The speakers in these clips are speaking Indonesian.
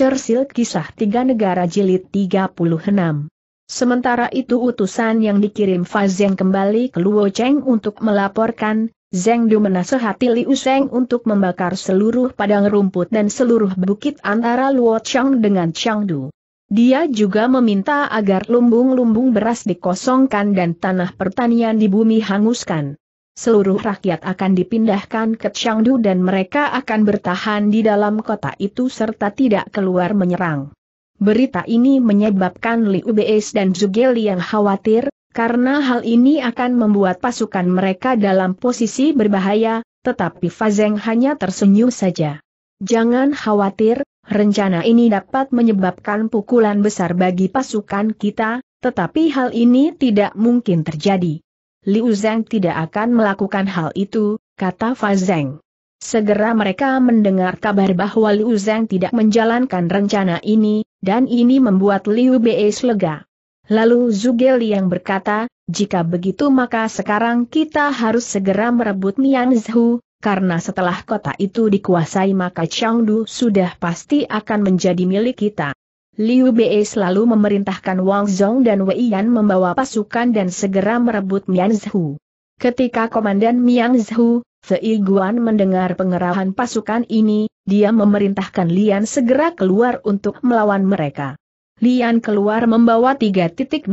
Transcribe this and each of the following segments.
Churchill Kisah Tiga Negara Jilid 36 Sementara itu utusan yang dikirim Fazeng kembali ke Luo Cheng untuk melaporkan, Zeng Du menasehati Liu Zeng untuk membakar seluruh padang rumput dan seluruh bukit antara Luo Cheng dengan Chengdu. Dia juga meminta agar lumbung-lumbung beras dikosongkan dan tanah pertanian di bumi hanguskan seluruh rakyat akan dipindahkan ke Changdu dan mereka akan bertahan di dalam kota itu serta tidak keluar menyerang. Berita ini menyebabkan Liu Beis dan Zhuge yang khawatir, karena hal ini akan membuat pasukan mereka dalam posisi berbahaya, tetapi Fazeng hanya tersenyum saja. Jangan khawatir, rencana ini dapat menyebabkan pukulan besar bagi pasukan kita, tetapi hal ini tidak mungkin terjadi. Liu Zhang tidak akan melakukan hal itu, kata Fa Segera mereka mendengar kabar bahwa Liu Zhang tidak menjalankan rencana ini, dan ini membuat Liu Bei lega. Lalu Zhuge Liang berkata, jika begitu maka sekarang kita harus segera merebut Nian Zhu, karena setelah kota itu dikuasai maka Chengdu sudah pasti akan menjadi milik kita. Liu Bei selalu memerintahkan Wang Zhong dan Wei Yan membawa pasukan dan segera merebut Mian Zhu. Ketika Komandan Mian Zhu, Fei Guan mendengar pengerahan pasukan ini, dia memerintahkan Lian segera keluar untuk melawan mereka. Lian keluar membawa 3.000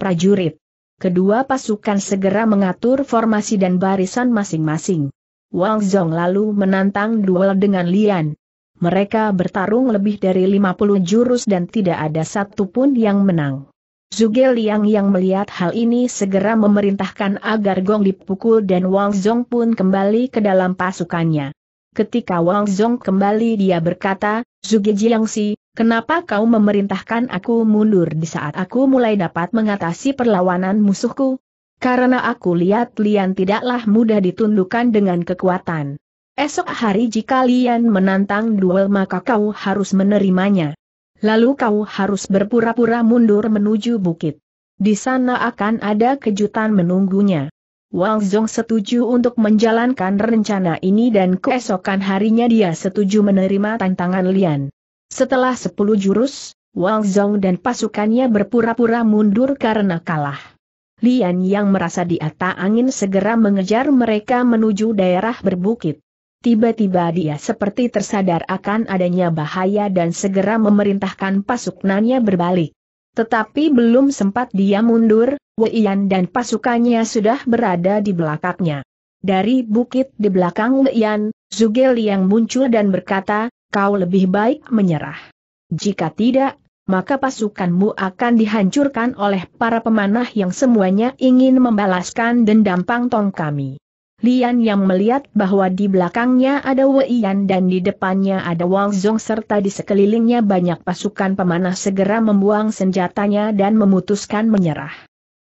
prajurit. Kedua pasukan segera mengatur formasi dan barisan masing-masing. Wang Zhong lalu menantang duel dengan Lian. Mereka bertarung lebih dari 50 jurus dan tidak ada satu pun yang menang. Zuge Liang yang melihat hal ini segera memerintahkan agar Gong dipukul dan Wang Zhong pun kembali ke dalam pasukannya. Ketika Wang Zhong kembali dia berkata, Zuge Jiangxi, kenapa kau memerintahkan aku mundur di saat aku mulai dapat mengatasi perlawanan musuhku? Karena aku lihat Lian tidaklah mudah ditundukkan dengan kekuatan. Esok hari jika Lian menantang duel maka kau harus menerimanya. Lalu kau harus berpura-pura mundur menuju bukit. Di sana akan ada kejutan menunggunya. Wang Zhong setuju untuk menjalankan rencana ini dan keesokan harinya dia setuju menerima tantangan Lian. Setelah 10 jurus, Wang Zhong dan pasukannya berpura-pura mundur karena kalah. Lian yang merasa di atas angin segera mengejar mereka menuju daerah berbukit. Tiba-tiba dia seperti tersadar akan adanya bahaya dan segera memerintahkan pasukannya berbalik. Tetapi belum sempat dia mundur, Yan dan pasukannya sudah berada di belakangnya. Dari bukit di belakang Yan, Zugel Liang muncul dan berkata, kau lebih baik menyerah. Jika tidak, maka pasukanmu akan dihancurkan oleh para pemanah yang semuanya ingin membalaskan dendam Pang Tong kami. Lian yang melihat bahwa di belakangnya ada Wei Yan dan di depannya ada Wang Zhong serta di sekelilingnya banyak pasukan pemanah segera membuang senjatanya dan memutuskan menyerah.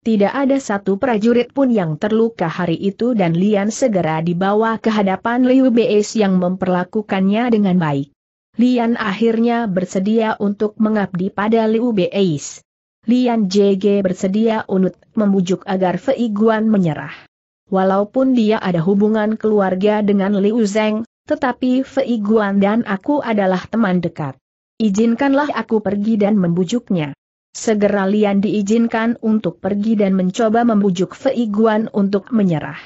Tidak ada satu prajurit pun yang terluka hari itu dan Lian segera dibawa ke hadapan Liu Beis yang memperlakukannya dengan baik. Lian akhirnya bersedia untuk mengabdi pada Liu Beis. Lian JG bersedia unut membujuk agar Fei Guan menyerah. Walaupun dia ada hubungan keluarga dengan Liu Zeng, tetapi Fei Guan dan aku adalah teman dekat. Izinkanlah aku pergi dan membujuknya. Segera Lian diizinkan untuk pergi dan mencoba membujuk Fei Guan untuk menyerah.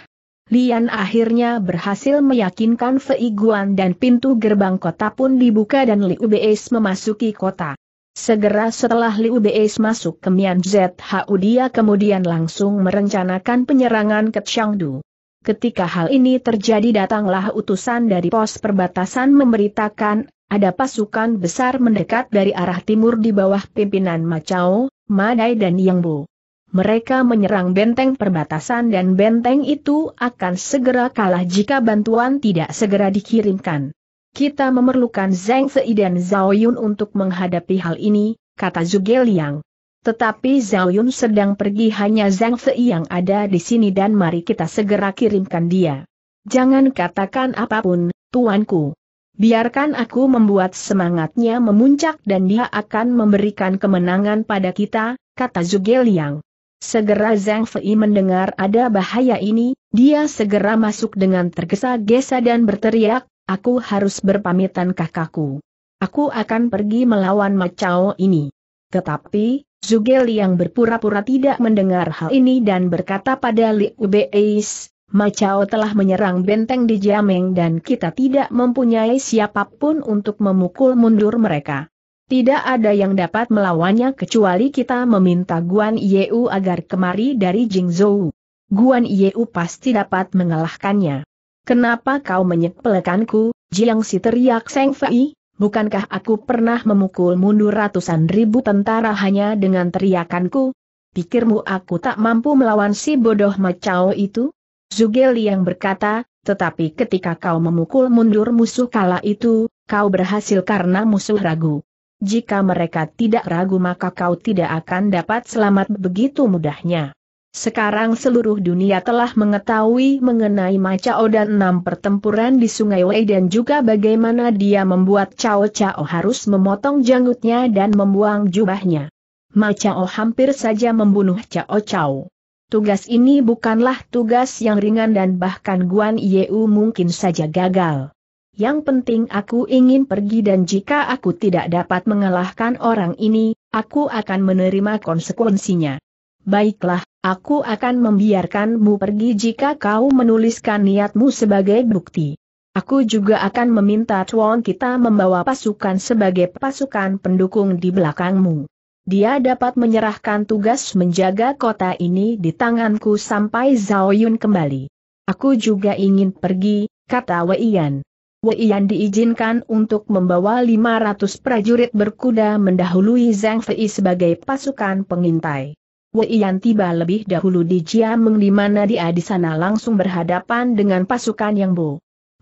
Lian akhirnya berhasil meyakinkan Fei Guan dan pintu gerbang kota pun dibuka dan Liu Beis memasuki kota. Segera setelah Liu Beis masuk ke Mian ZHU dia kemudian langsung merencanakan penyerangan ke Changdu. Ketika hal ini terjadi datanglah utusan dari pos perbatasan memberitakan, ada pasukan besar mendekat dari arah timur di bawah pimpinan Macau, Madai dan Yangbu. Mereka menyerang benteng perbatasan dan benteng itu akan segera kalah jika bantuan tidak segera dikirimkan. Kita memerlukan Zhang Fei dan Zhao Yun untuk menghadapi hal ini, kata Zhuge Liang. Tetapi Zhao Yun sedang pergi hanya Zhang Fei yang ada di sini dan mari kita segera kirimkan dia. Jangan katakan apapun, tuanku. Biarkan aku membuat semangatnya memuncak dan dia akan memberikan kemenangan pada kita, kata Zhuge Liang. Segera Zhang Fei mendengar ada bahaya ini, dia segera masuk dengan tergesa-gesa dan berteriak, aku harus berpamitan kakakku. Aku akan pergi melawan Macao ini. Tetapi, Zuge yang berpura-pura tidak mendengar hal ini dan berkata pada Liu Beis, Macao telah menyerang benteng di Jameng dan kita tidak mempunyai siapapun untuk memukul mundur mereka. Tidak ada yang dapat melawannya kecuali kita meminta Guan Yeu agar kemari dari Jingzhou. Guan Yeu pasti dapat mengalahkannya. Kenapa kau menyepelekanku, Jiang Si teriak Seng Fei, bukankah aku pernah memukul mundur ratusan ribu tentara hanya dengan teriakanku? Pikirmu aku tak mampu melawan si bodoh macau itu? Zugel yang berkata, tetapi ketika kau memukul mundur musuh kala itu, kau berhasil karena musuh ragu. Jika mereka tidak ragu maka kau tidak akan dapat selamat begitu mudahnya. Sekarang seluruh dunia telah mengetahui mengenai Macao dan enam pertempuran di Sungai Wei dan juga bagaimana dia membuat Cao Cao harus memotong janggutnya dan membuang jubahnya. Macao hampir saja membunuh Cao Cao. Tugas ini bukanlah tugas yang ringan dan bahkan Guan Yeu mungkin saja gagal. Yang penting aku ingin pergi dan jika aku tidak dapat mengalahkan orang ini, aku akan menerima konsekuensinya. Baiklah, aku akan membiarkanmu pergi jika kau menuliskan niatmu sebagai bukti. Aku juga akan meminta Chuan kita membawa pasukan sebagai pasukan pendukung di belakangmu. Dia dapat menyerahkan tugas menjaga kota ini di tanganku sampai Zhao Yun kembali. Aku juga ingin pergi, kata Wei Yan. Wei Yan diizinkan untuk membawa 500 prajurit berkuda mendahului Zhang Fei sebagai pasukan pengintai. Wei Yan tiba lebih dahulu di Chiameng di mana dia di sana langsung berhadapan dengan pasukan Yang Bo.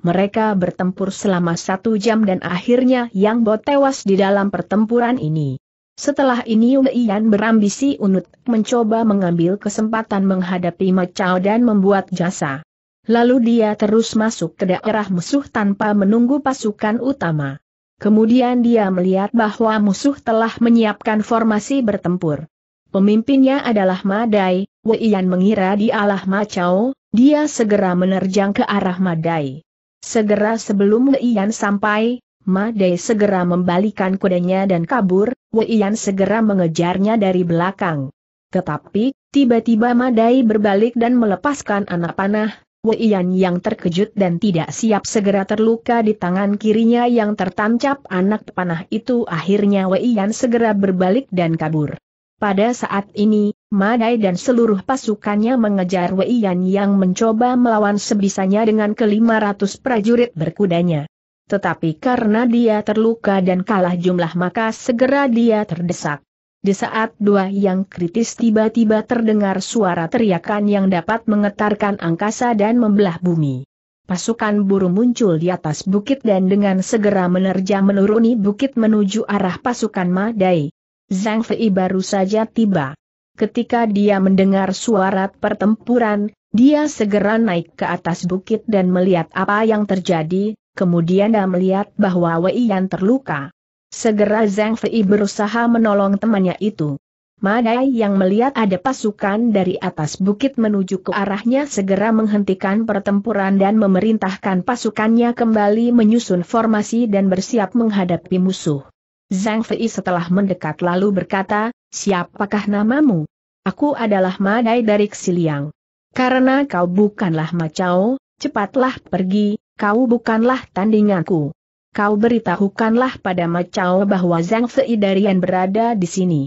Mereka bertempur selama satu jam dan akhirnya Yang Bo tewas di dalam pertempuran ini. Setelah ini Wei Yan berambisi unut mencoba mengambil kesempatan menghadapi Macau dan membuat jasa. Lalu dia terus masuk ke daerah musuh tanpa menunggu pasukan utama. Kemudian dia melihat bahwa musuh telah menyiapkan formasi bertempur. Pemimpinnya adalah Madai, Yan mengira di dialah Macau, dia segera menerjang ke arah Madai. Segera sebelum Yan sampai, Madai segera membalikan kudanya dan kabur, Yan segera mengejarnya dari belakang. Tetapi, tiba-tiba Madai berbalik dan melepaskan anak panah, Yan yang terkejut dan tidak siap segera terluka di tangan kirinya yang tertancap anak panah itu akhirnya Yan segera berbalik dan kabur. Pada saat ini, Madai dan seluruh pasukannya mengejar Wei Yan yang mencoba melawan sebisanya dengan ke-500 prajurit berkudanya. Tetapi karena dia terluka dan kalah jumlah maka segera dia terdesak. Di saat dua yang kritis tiba-tiba terdengar suara teriakan yang dapat mengetarkan angkasa dan membelah bumi. Pasukan burung muncul di atas bukit dan dengan segera menerja menuruni bukit menuju arah pasukan Madai. Zhang Fei baru saja tiba. Ketika dia mendengar suara pertempuran, dia segera naik ke atas bukit dan melihat apa yang terjadi, kemudian dia melihat bahwa Wei Yan terluka. Segera Zhang Fei berusaha menolong temannya itu. Madai yang melihat ada pasukan dari atas bukit menuju ke arahnya segera menghentikan pertempuran dan memerintahkan pasukannya kembali menyusun formasi dan bersiap menghadapi musuh. Zhang Fei setelah mendekat lalu berkata, siapakah namamu? Aku adalah Madai dari Xiliang. Karena kau bukanlah Macau, cepatlah pergi, kau bukanlah tandinganku. Kau beritahukanlah pada Macau bahwa Zhang Fei Darian berada di sini.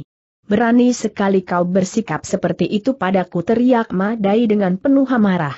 Berani sekali kau bersikap seperti itu padaku teriak Madai dengan penuh amarah.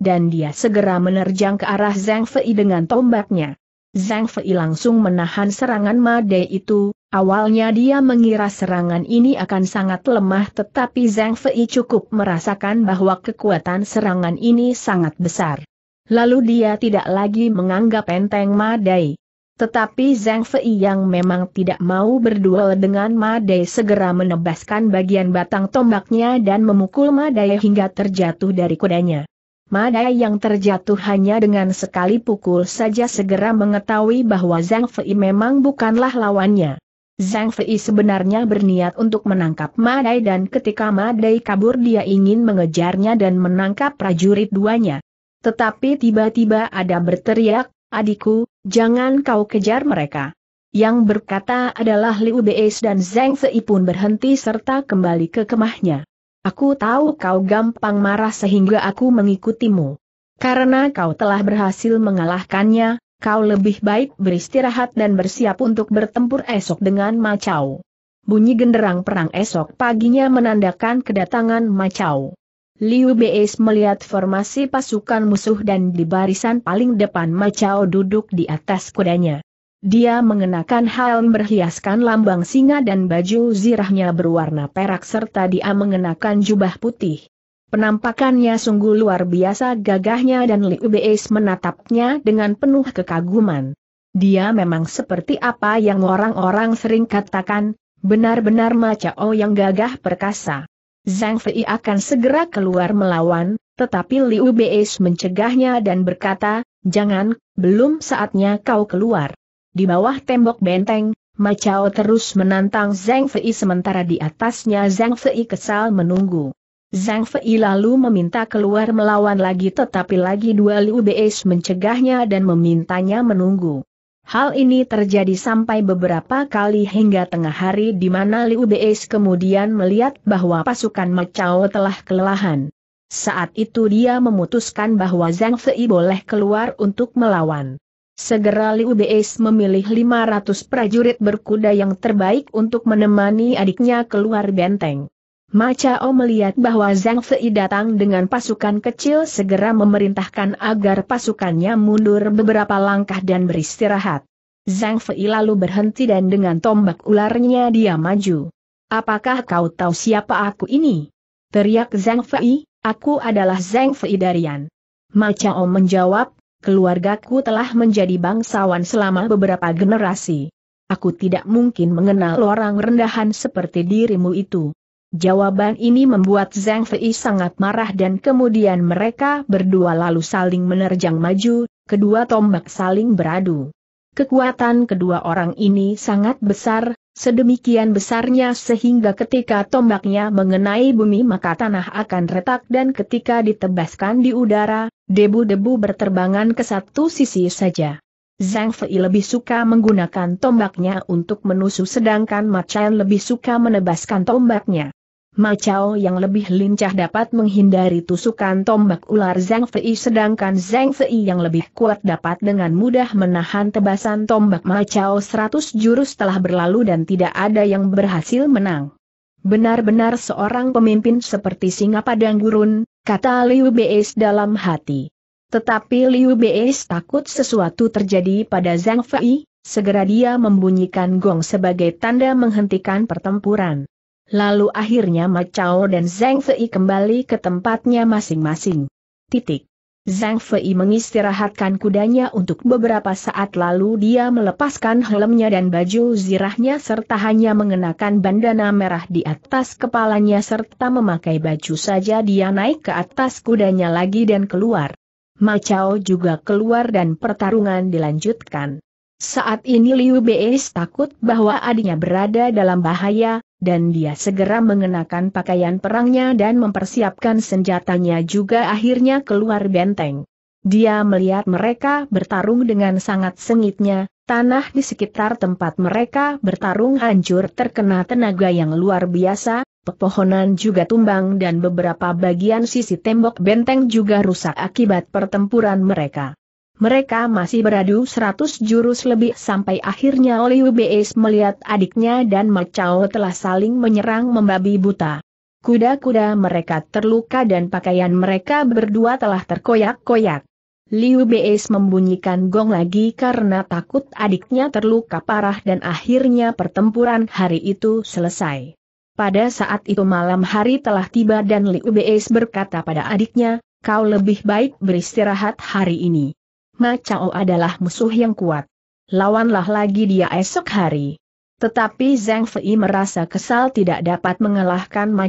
Dan dia segera menerjang ke arah Zhang Fei dengan tombaknya. Zhang Fei langsung menahan serangan Made itu, awalnya dia mengira serangan ini akan sangat lemah tetapi Zhang Fei cukup merasakan bahwa kekuatan serangan ini sangat besar. Lalu dia tidak lagi menganggap enteng Madai. Tetapi Zhang Fei yang memang tidak mau berduel dengan Madai segera menebaskan bagian batang tombaknya dan memukul Madai hingga terjatuh dari kudanya. Madai yang terjatuh hanya dengan sekali pukul saja segera mengetahui bahwa Zhang Fei memang bukanlah lawannya. Zhang Fei sebenarnya berniat untuk menangkap Madai dan ketika Madai kabur dia ingin mengejarnya dan menangkap prajurit duanya. Tetapi tiba-tiba ada berteriak, adikku, jangan kau kejar mereka. Yang berkata adalah Liu Beis dan Zhang Fei pun berhenti serta kembali ke kemahnya. Aku tahu kau gampang marah sehingga aku mengikutimu. Karena kau telah berhasil mengalahkannya, kau lebih baik beristirahat dan bersiap untuk bertempur esok dengan Macau. Bunyi genderang perang esok paginya menandakan kedatangan Macau. Liu Beis melihat formasi pasukan musuh dan di barisan paling depan Macau duduk di atas kudanya. Dia mengenakan helm berhiaskan lambang singa dan baju zirahnya berwarna perak serta dia mengenakan jubah putih. Penampakannya sungguh luar biasa gagahnya dan Liu Beis menatapnya dengan penuh kekaguman. Dia memang seperti apa yang orang-orang sering katakan, benar-benar Macao oh yang gagah perkasa. Zhang Fei akan segera keluar melawan, tetapi Liu Beis mencegahnya dan berkata, jangan, belum saatnya kau keluar. Di bawah tembok benteng, Macao terus menantang Zhang Fei sementara di atasnya Zhang Fei kesal menunggu. Zhang Fei lalu meminta keluar melawan lagi tetapi lagi dua Liu Beis mencegahnya dan memintanya menunggu. Hal ini terjadi sampai beberapa kali hingga tengah hari di mana Liu Beis kemudian melihat bahwa pasukan Macao telah kelelahan. Saat itu dia memutuskan bahwa Zhang Fei boleh keluar untuk melawan. Segera Liu Beis memilih 500 prajurit berkuda yang terbaik untuk menemani adiknya keluar benteng. Ma Chao melihat bahwa Zhang Fei datang dengan pasukan kecil segera memerintahkan agar pasukannya mundur beberapa langkah dan beristirahat. Zhang Fei lalu berhenti dan dengan tombak ularnya dia maju. Apakah kau tahu siapa aku ini? Teriak Zhang Fei, aku adalah Zhang Fei Darian. Ma Chao menjawab, keluargaku telah menjadi bangsawan selama beberapa generasi. Aku tidak mungkin mengenal orang rendahan seperti dirimu itu. Jawaban ini membuat Zhang Fei sangat marah dan kemudian mereka berdua lalu saling menerjang maju, kedua tombak saling beradu. Kekuatan kedua orang ini sangat besar, sedemikian besarnya sehingga ketika tombaknya mengenai bumi maka tanah akan retak dan ketika ditebaskan di udara, debu-debu berterbangan ke satu sisi saja. Zhang Fei lebih suka menggunakan tombaknya untuk menusuk sedangkan Ma Chen lebih suka menebaskan tombaknya. Macao yang lebih lincah dapat menghindari tusukan tombak ular Zhang Fei sedangkan Zhang Fei yang lebih kuat dapat dengan mudah menahan tebasan tombak Macao 100 jurus telah berlalu dan tidak ada yang berhasil menang. Benar-benar seorang pemimpin seperti singa padang gurun, kata Liu Beis dalam hati. Tetapi Liu Beis takut sesuatu terjadi pada Zhang Fei, segera dia membunyikan gong sebagai tanda menghentikan pertempuran. Lalu akhirnya Macau dan Zhang Fei kembali ke tempatnya masing-masing. Titik. Zhang Fei mengistirahatkan kudanya untuk beberapa saat lalu dia melepaskan helmnya dan baju zirahnya serta hanya mengenakan bandana merah di atas kepalanya serta memakai baju saja dia naik ke atas kudanya lagi dan keluar. Macau juga keluar dan pertarungan dilanjutkan. Saat ini Liu Beis takut bahwa adiknya berada dalam bahaya, dan dia segera mengenakan pakaian perangnya dan mempersiapkan senjatanya juga akhirnya keluar benteng. Dia melihat mereka bertarung dengan sangat sengitnya, tanah di sekitar tempat mereka bertarung hancur terkena tenaga yang luar biasa, pepohonan juga tumbang dan beberapa bagian sisi tembok benteng juga rusak akibat pertempuran mereka. Mereka masih beradu seratus jurus lebih sampai akhirnya Liu Beis melihat adiknya dan Mecao telah saling menyerang membabi buta. Kuda-kuda mereka terluka dan pakaian mereka berdua telah terkoyak-koyak. Liu Beis membunyikan gong lagi karena takut adiknya terluka parah dan akhirnya pertempuran hari itu selesai. Pada saat itu malam hari telah tiba dan Liu Beis berkata pada adiknya, kau lebih baik beristirahat hari ini. Ma adalah musuh yang kuat. Lawanlah lagi dia esok hari. Tetapi Zhang Fei merasa kesal tidak dapat mengalahkan Ma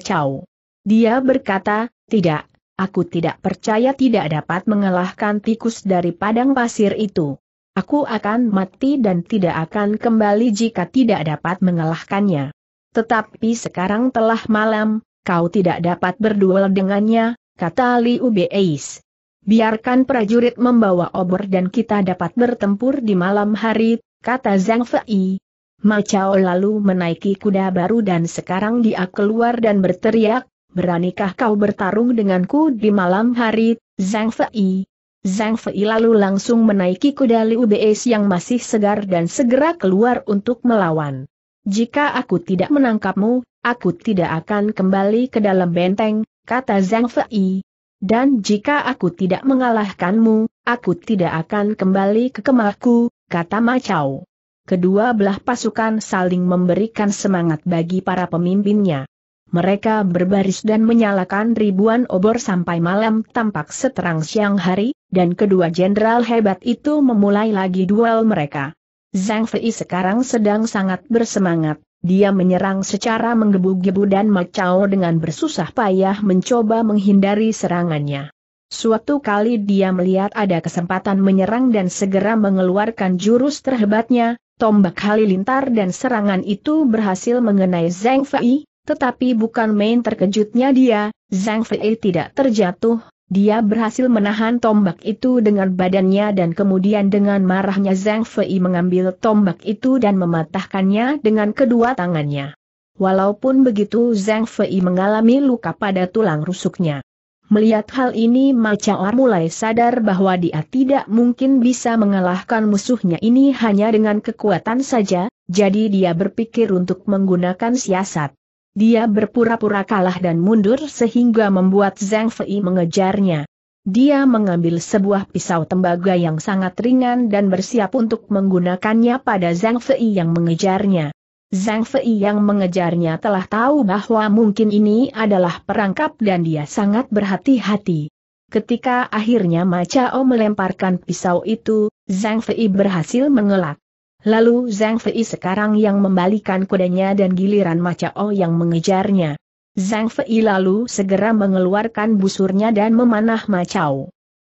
Dia berkata, tidak, aku tidak percaya tidak dapat mengalahkan tikus dari padang pasir itu. Aku akan mati dan tidak akan kembali jika tidak dapat mengalahkannya. Tetapi sekarang telah malam, kau tidak dapat berduel dengannya, kata Liu Beis biarkan prajurit membawa obor dan kita dapat bertempur di malam hari, kata Zhang Fei. Chao lalu menaiki kuda baru dan sekarang dia keluar dan berteriak, beranikah kau bertarung denganku di malam hari, Zhang Fei? Zhang Fei lalu langsung menaiki kuda Liu Beis yang masih segar dan segera keluar untuk melawan. Jika aku tidak menangkapmu, aku tidak akan kembali ke dalam benteng, kata Zhang Fei dan jika aku tidak mengalahkanmu, aku tidak akan kembali ke kemahku, kata Macau. Kedua belah pasukan saling memberikan semangat bagi para pemimpinnya. Mereka berbaris dan menyalakan ribuan obor sampai malam tampak seterang siang hari, dan kedua jenderal hebat itu memulai lagi duel mereka. Zhang Fei sekarang sedang sangat bersemangat, dia menyerang secara menggebu-gebu dan Macao dengan bersusah payah mencoba menghindari serangannya. Suatu kali dia melihat ada kesempatan menyerang dan segera mengeluarkan jurus terhebatnya, tombak halilintar dan serangan itu berhasil mengenai Zhang Fei, tetapi bukan main terkejutnya dia, Zhang Fei tidak terjatuh, dia berhasil menahan tombak itu dengan badannya dan kemudian dengan marahnya Zhang Fei mengambil tombak itu dan mematahkannya dengan kedua tangannya. Walaupun begitu Zhang Fei mengalami luka pada tulang rusuknya. Melihat hal ini Macaor mulai sadar bahwa dia tidak mungkin bisa mengalahkan musuhnya ini hanya dengan kekuatan saja, jadi dia berpikir untuk menggunakan siasat. Dia berpura-pura kalah dan mundur sehingga membuat Zhang Fei mengejarnya. Dia mengambil sebuah pisau tembaga yang sangat ringan dan bersiap untuk menggunakannya pada Zhang Fei yang mengejarnya. Zhang Fei yang mengejarnya telah tahu bahwa mungkin ini adalah perangkap dan dia sangat berhati-hati. Ketika akhirnya Ma Chao melemparkan pisau itu, Zhang Fei berhasil mengelak. Lalu Zhang Fei sekarang yang membalikan kudanya dan giliran Macao oh yang mengejarnya. Zhang Fei lalu segera mengeluarkan busurnya dan memanah Macao. Oh.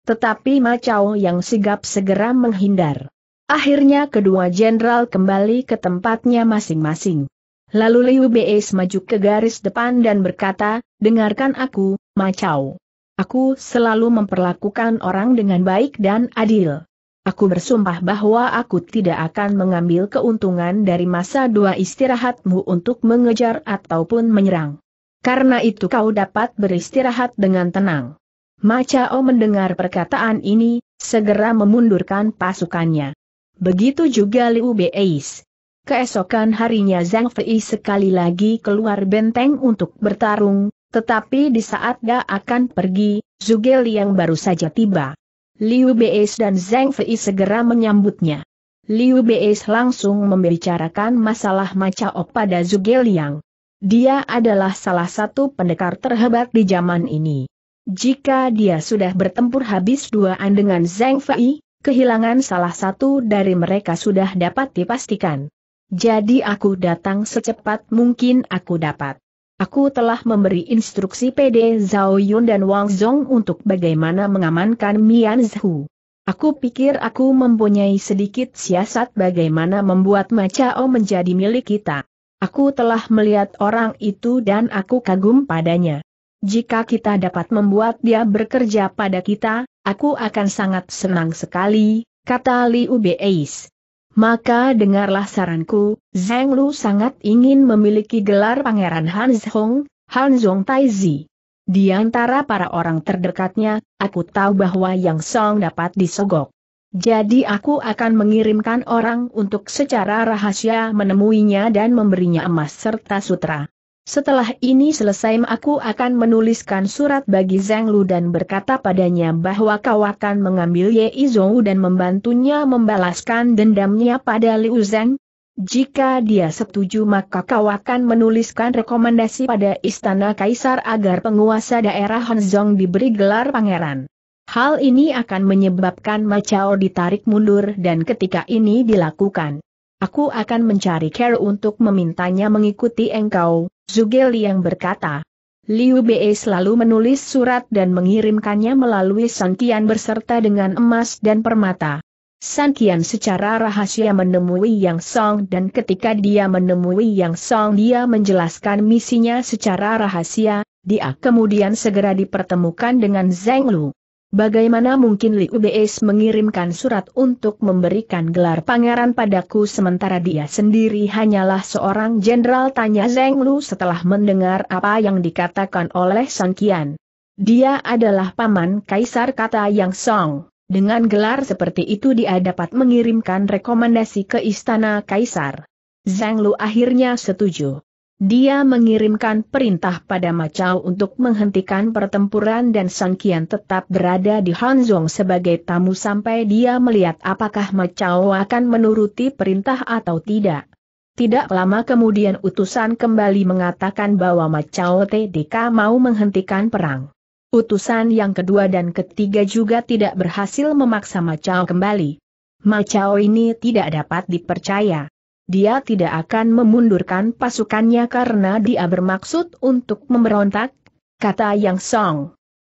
Tetapi Macao oh yang sigap segera menghindar. Akhirnya kedua jenderal kembali ke tempatnya masing-masing. Lalu Liu Bei maju ke garis depan dan berkata, dengarkan aku, Macao. Aku selalu memperlakukan orang dengan baik dan adil. Aku bersumpah bahwa aku tidak akan mengambil keuntungan dari masa dua istirahatmu untuk mengejar ataupun menyerang. Karena itu kau dapat beristirahat dengan tenang. Macao mendengar perkataan ini, segera memundurkan pasukannya. Begitu juga Liu Beis. Keesokan harinya Zhang Fei sekali lagi keluar benteng untuk bertarung, tetapi di saat dia akan pergi, Zhuge Liang baru saja tiba. Liu Beis dan Zhang Fei segera menyambutnya. Liu Beis langsung membicarakan masalah Macaop pada Zhuge Liang. Dia adalah salah satu pendekar terhebat di zaman ini. Jika dia sudah bertempur habis duaan dengan Zhang Fei, kehilangan salah satu dari mereka sudah dapat dipastikan. Jadi aku datang secepat mungkin aku dapat. Aku telah memberi instruksi PD Zhao Yun dan Wang Zhong untuk bagaimana mengamankan Mian Zhu. Aku pikir aku mempunyai sedikit siasat bagaimana membuat Macao menjadi milik kita. Aku telah melihat orang itu dan aku kagum padanya. Jika kita dapat membuat dia bekerja pada kita, aku akan sangat senang sekali, kata Liu Beis. Maka dengarlah saranku, Zheng Lu sangat ingin memiliki gelar pangeran Hanzhong, Hanzhong Han Taizi. Di antara para orang terdekatnya, aku tahu bahwa Yang Song dapat disogok. Jadi aku akan mengirimkan orang untuk secara rahasia menemuinya dan memberinya emas serta sutra. Setelah ini selesai aku akan menuliskan surat bagi Zhang Lu dan berkata padanya bahwa kau akan mengambil Ye Izou dan membantunya membalaskan dendamnya pada Liu Zhang. Jika dia setuju maka kau akan menuliskan rekomendasi pada Istana Kaisar agar penguasa daerah Hanzhong diberi gelar pangeran. Hal ini akan menyebabkan Macao ditarik mundur dan ketika ini dilakukan. Aku akan mencari Care untuk memintanya mengikuti engkau, Zhuge Liang berkata. Liu Bei selalu menulis surat dan mengirimkannya melalui Sankian berserta dengan emas dan permata. Sankian secara rahasia menemui Yang Song dan ketika dia menemui Yang Song dia menjelaskan misinya secara rahasia, dia kemudian segera dipertemukan dengan Zeng Lu. Bagaimana mungkin Li UBS mengirimkan surat untuk memberikan gelar pangeran padaku sementara dia sendiri hanyalah seorang jenderal tanya Zeng Lu setelah mendengar apa yang dikatakan oleh Sang Qian. Dia adalah paman kaisar kata Yang Song. Dengan gelar seperti itu dia dapat mengirimkan rekomendasi ke istana kaisar. Zenglu Lu akhirnya setuju. Dia mengirimkan perintah pada Macau untuk menghentikan pertempuran dan Sangkian tetap berada di Hanzong sebagai tamu sampai dia melihat apakah Macau akan menuruti perintah atau tidak. Tidak lama kemudian utusan kembali mengatakan bahwa Macau TDK mau menghentikan perang. Utusan yang kedua dan ketiga juga tidak berhasil memaksa Macau kembali. Macau ini tidak dapat dipercaya dia tidak akan memundurkan pasukannya karena dia bermaksud untuk memberontak, kata Yang Song.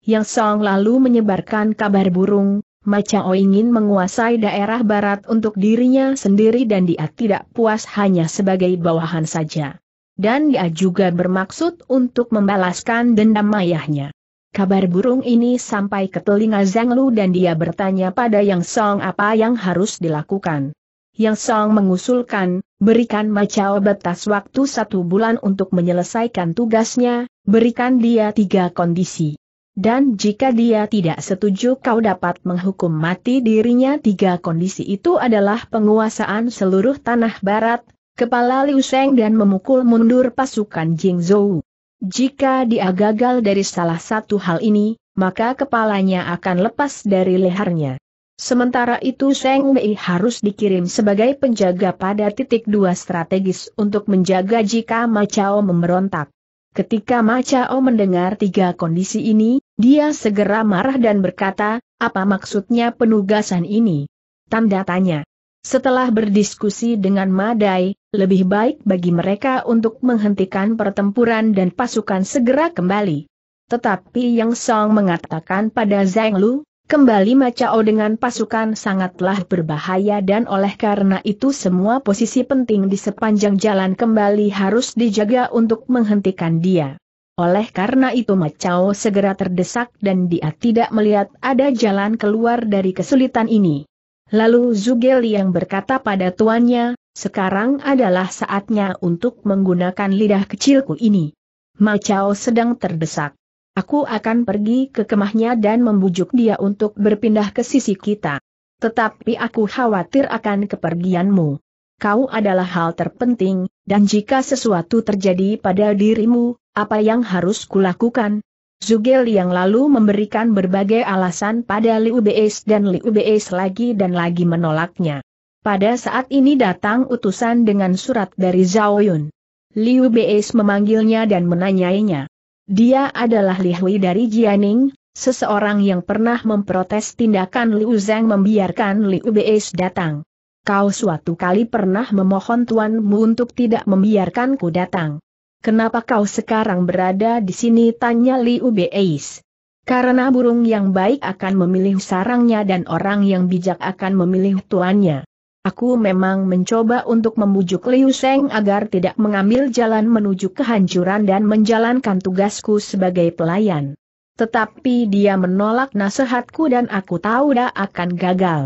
Yang Song lalu menyebarkan kabar burung, Macao ingin menguasai daerah barat untuk dirinya sendiri dan dia tidak puas hanya sebagai bawahan saja. Dan dia juga bermaksud untuk membalaskan dendam ayahnya. Kabar burung ini sampai ke telinga Zhang Lu dan dia bertanya pada Yang Song apa yang harus dilakukan. Yang Song mengusulkan, berikan Macao batas waktu satu bulan untuk menyelesaikan tugasnya, berikan dia tiga kondisi. Dan jika dia tidak setuju kau dapat menghukum mati dirinya tiga kondisi itu adalah penguasaan seluruh tanah barat, kepala Liu Sheng dan memukul mundur pasukan Jing Zhou. Jika dia gagal dari salah satu hal ini, maka kepalanya akan lepas dari lehernya. Sementara itu Seng Mei harus dikirim sebagai penjaga pada titik dua strategis untuk menjaga jika Macao memberontak. Ketika Macao mendengar tiga kondisi ini, dia segera marah dan berkata, apa maksudnya penugasan ini? Tanda tanya. Setelah berdiskusi dengan Madai, lebih baik bagi mereka untuk menghentikan pertempuran dan pasukan segera kembali. Tetapi Yang Song mengatakan pada Zhang Lu, Kembali Macao dengan pasukan sangatlah berbahaya dan oleh karena itu semua posisi penting di sepanjang jalan kembali harus dijaga untuk menghentikan dia. Oleh karena itu Macao segera terdesak dan dia tidak melihat ada jalan keluar dari kesulitan ini. Lalu Zugeli yang berkata pada tuannya, sekarang adalah saatnya untuk menggunakan lidah kecilku ini. Macao sedang terdesak. Aku akan pergi ke kemahnya dan membujuk dia untuk berpindah ke sisi kita. Tetapi aku khawatir akan kepergianmu. Kau adalah hal terpenting, dan jika sesuatu terjadi pada dirimu, apa yang harus kulakukan? Zugel yang lalu memberikan berbagai alasan pada Liu Beis dan Liu Beis lagi dan lagi menolaknya. Pada saat ini datang utusan dengan surat dari Zhao Yun. Liu Beis memanggilnya dan menanyainya. Dia adalah Li Hui dari Jianing, seseorang yang pernah memprotes tindakan Liu Zhang membiarkan Liu Beis datang. Kau suatu kali pernah memohon tuanmu untuk tidak membiarkanku datang. Kenapa kau sekarang berada di sini? Tanya Liu Beis. Karena burung yang baik akan memilih sarangnya dan orang yang bijak akan memilih tuannya. Aku memang mencoba untuk membujuk Liu Sheng agar tidak mengambil jalan menuju kehancuran dan menjalankan tugasku sebagai pelayan. Tetapi dia menolak nasihatku dan aku tahu dia akan gagal.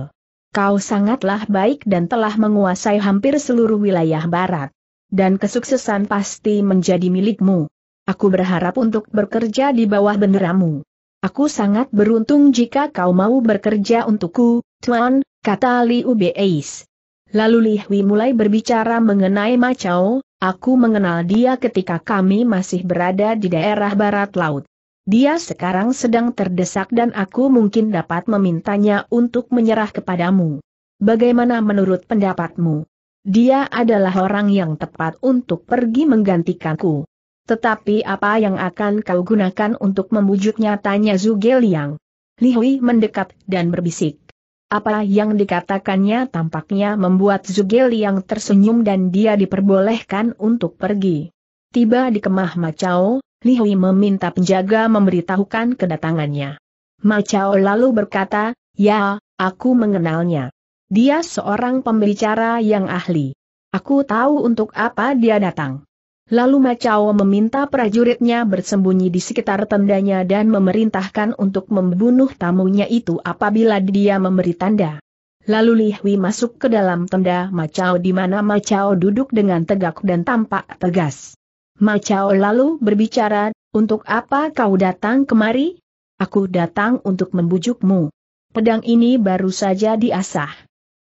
Kau sangatlah baik dan telah menguasai hampir seluruh wilayah barat. Dan kesuksesan pasti menjadi milikmu. Aku berharap untuk bekerja di bawah benderamu. Aku sangat beruntung jika kau mau bekerja untukku, Tuan, kata Liu Beis. Lalu Li Hui mulai berbicara mengenai Macau, aku mengenal dia ketika kami masih berada di daerah barat laut. Dia sekarang sedang terdesak dan aku mungkin dapat memintanya untuk menyerah kepadamu. Bagaimana menurut pendapatmu? Dia adalah orang yang tepat untuk pergi menggantikanku. Tetapi apa yang akan kau gunakan untuk membujuknya tanya Zhuge Liang? Li Hui mendekat dan berbisik. Apa yang dikatakannya tampaknya membuat Zugeli yang tersenyum dan dia diperbolehkan untuk pergi. Tiba di kemah Macau, Li Hui meminta penjaga memberitahukan kedatangannya. Macau lalu berkata, ya, aku mengenalnya. Dia seorang pembicara yang ahli. Aku tahu untuk apa dia datang. Lalu Macao meminta prajuritnya bersembunyi di sekitar tendanya dan memerintahkan untuk membunuh tamunya itu apabila dia memberi tanda. Lalu Li Hui masuk ke dalam tenda Macao di mana Macao duduk dengan tegak dan tampak tegas. Macao lalu berbicara, untuk apa kau datang kemari? Aku datang untuk membujukmu. Pedang ini baru saja diasah.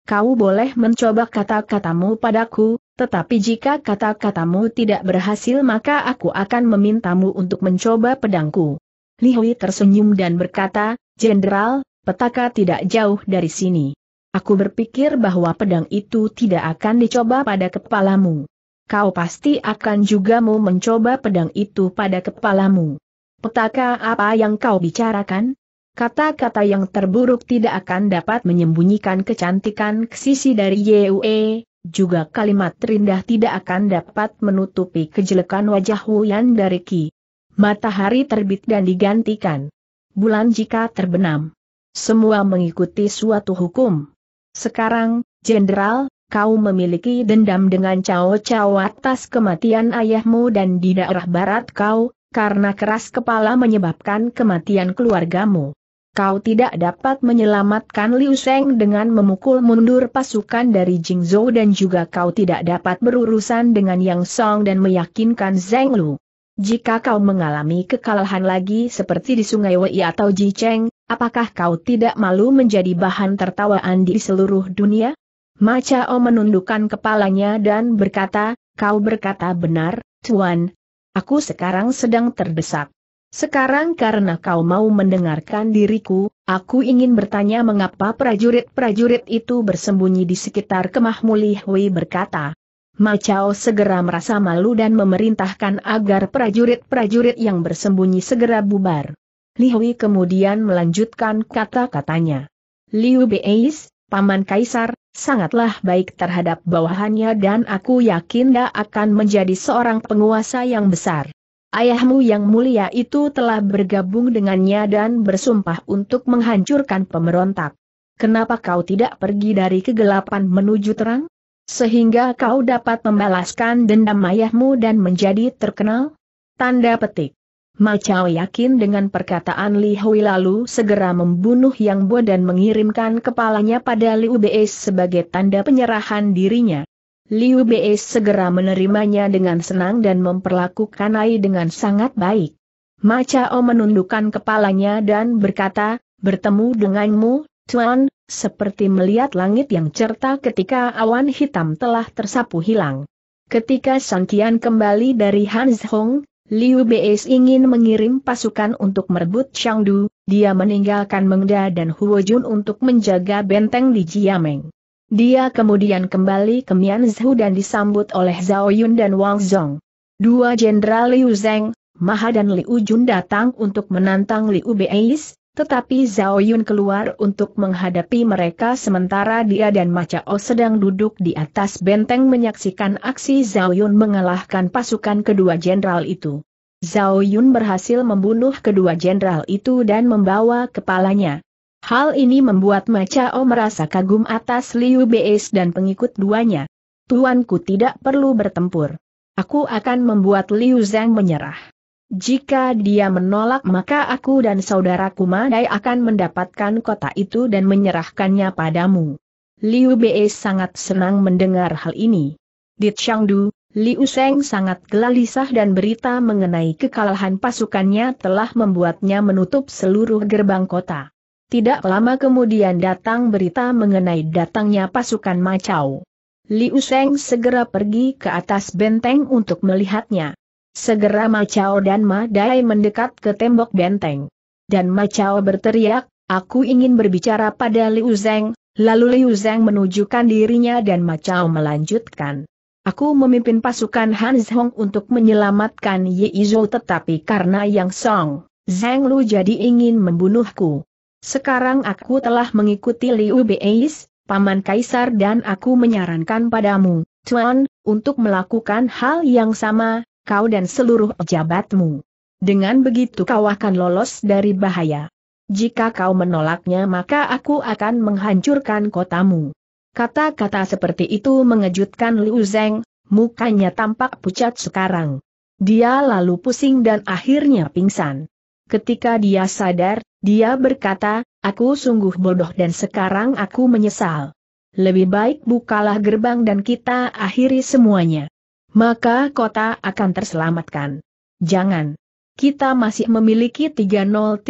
Kau boleh mencoba kata-katamu padaku, tetapi jika kata-katamu tidak berhasil maka aku akan memintamu untuk mencoba pedangku. Li Hui tersenyum dan berkata, Jenderal, petaka tidak jauh dari sini. Aku berpikir bahwa pedang itu tidak akan dicoba pada kepalamu. Kau pasti akan juga mau mencoba pedang itu pada kepalamu. Petaka apa yang kau bicarakan? Kata-kata yang terburuk tidak akan dapat menyembunyikan kecantikan sisi dari Yue, juga kalimat terindah tidak akan dapat menutupi kejelekan wajah Wuyan dari Ki. Matahari terbit dan digantikan. Bulan jika terbenam. Semua mengikuti suatu hukum. Sekarang, Jenderal, kau memiliki dendam dengan Cao Cao atas kematian ayahmu dan di daerah barat kau, karena keras kepala menyebabkan kematian keluargamu kau tidak dapat menyelamatkan Liu Sheng dengan memukul mundur pasukan dari Jingzhou dan juga kau tidak dapat berurusan dengan Yang Song dan meyakinkan Zheng Lu. Jika kau mengalami kekalahan lagi seperti di Sungai Wei atau Jicheng, apakah kau tidak malu menjadi bahan tertawaan di seluruh dunia? Macao Chao menundukkan kepalanya dan berkata, kau berkata benar, Tuan. Aku sekarang sedang terdesak. Sekarang karena kau mau mendengarkan diriku, aku ingin bertanya mengapa prajurit-prajurit itu bersembunyi di sekitar kemah Mulihui berkata. Chao segera merasa malu dan memerintahkan agar prajurit-prajurit yang bersembunyi segera bubar. Li Hui kemudian melanjutkan kata-katanya. Liu Beis, Paman Kaisar, sangatlah baik terhadap bawahannya dan aku yakin dia akan menjadi seorang penguasa yang besar. Ayahmu yang mulia itu telah bergabung dengannya dan bersumpah untuk menghancurkan pemberontak. Kenapa kau tidak pergi dari kegelapan menuju terang? Sehingga kau dapat membalaskan dendam ayahmu dan menjadi terkenal? Tanda petik. Macau yakin dengan perkataan Li Hui lalu segera membunuh Yang Bo dan mengirimkan kepalanya pada Liu Bei sebagai tanda penyerahan dirinya. Liu Bei segera menerimanya dengan senang dan memperlakukan Ai dengan sangat baik. Ma Chao menundukkan kepalanya dan berkata, bertemu denganmu, Tuan, seperti melihat langit yang certa ketika awan hitam telah tersapu hilang. Ketika Sangkian kembali dari Hans Hong, Liu Bei ingin mengirim pasukan untuk merebut Changdu, dia meninggalkan Mengda dan Huo Jun untuk menjaga benteng di Jiameng. Dia kemudian kembali ke Mianzhu dan disambut oleh Zhao Yun dan Wang Zhong. Dua Jenderal Liu Zeng, Maha dan Liu Jun datang untuk menantang Liu Beis, tetapi Zhao Yun keluar untuk menghadapi mereka sementara dia dan Macao sedang duduk di atas benteng menyaksikan aksi Zhao Yun mengalahkan pasukan kedua jenderal itu. Zhao Yun berhasil membunuh kedua jenderal itu dan membawa kepalanya. Hal ini membuat Macao merasa kagum atas Liu Beis dan pengikut duanya. Tuanku tidak perlu bertempur. Aku akan membuat Liu Zhang menyerah. Jika dia menolak maka aku dan saudaraku Ma Dai akan mendapatkan kota itu dan menyerahkannya padamu. Liu Beis sangat senang mendengar hal ini. Di Chengdu, Liu Zhang sangat gelisah dan berita mengenai kekalahan pasukannya telah membuatnya menutup seluruh gerbang kota. Tidak lama kemudian datang berita mengenai datangnya pasukan Macau. Liu Seng segera pergi ke atas benteng untuk melihatnya. Segera Macau dan Ma Dai mendekat ke tembok benteng. Dan Macau berteriak, aku ingin berbicara pada Liu Zeng, lalu Liu Zeng menunjukkan dirinya dan Macau melanjutkan. Aku memimpin pasukan Hans Hong untuk menyelamatkan Yi Zhou tetapi karena Yang Song, Zeng Lu jadi ingin membunuhku. Sekarang aku telah mengikuti Liu Beis, Paman Kaisar dan aku menyarankan padamu, Tuan, untuk melakukan hal yang sama, kau dan seluruh pejabatmu. Dengan begitu kau akan lolos dari bahaya. Jika kau menolaknya maka aku akan menghancurkan kotamu. Kata-kata seperti itu mengejutkan Liu Zeng, mukanya tampak pucat sekarang. Dia lalu pusing dan akhirnya pingsan. Ketika dia sadar, dia berkata, aku sungguh bodoh dan sekarang aku menyesal. Lebih baik bukalah gerbang dan kita akhiri semuanya. Maka kota akan terselamatkan. Jangan. Kita masih memiliki 30.000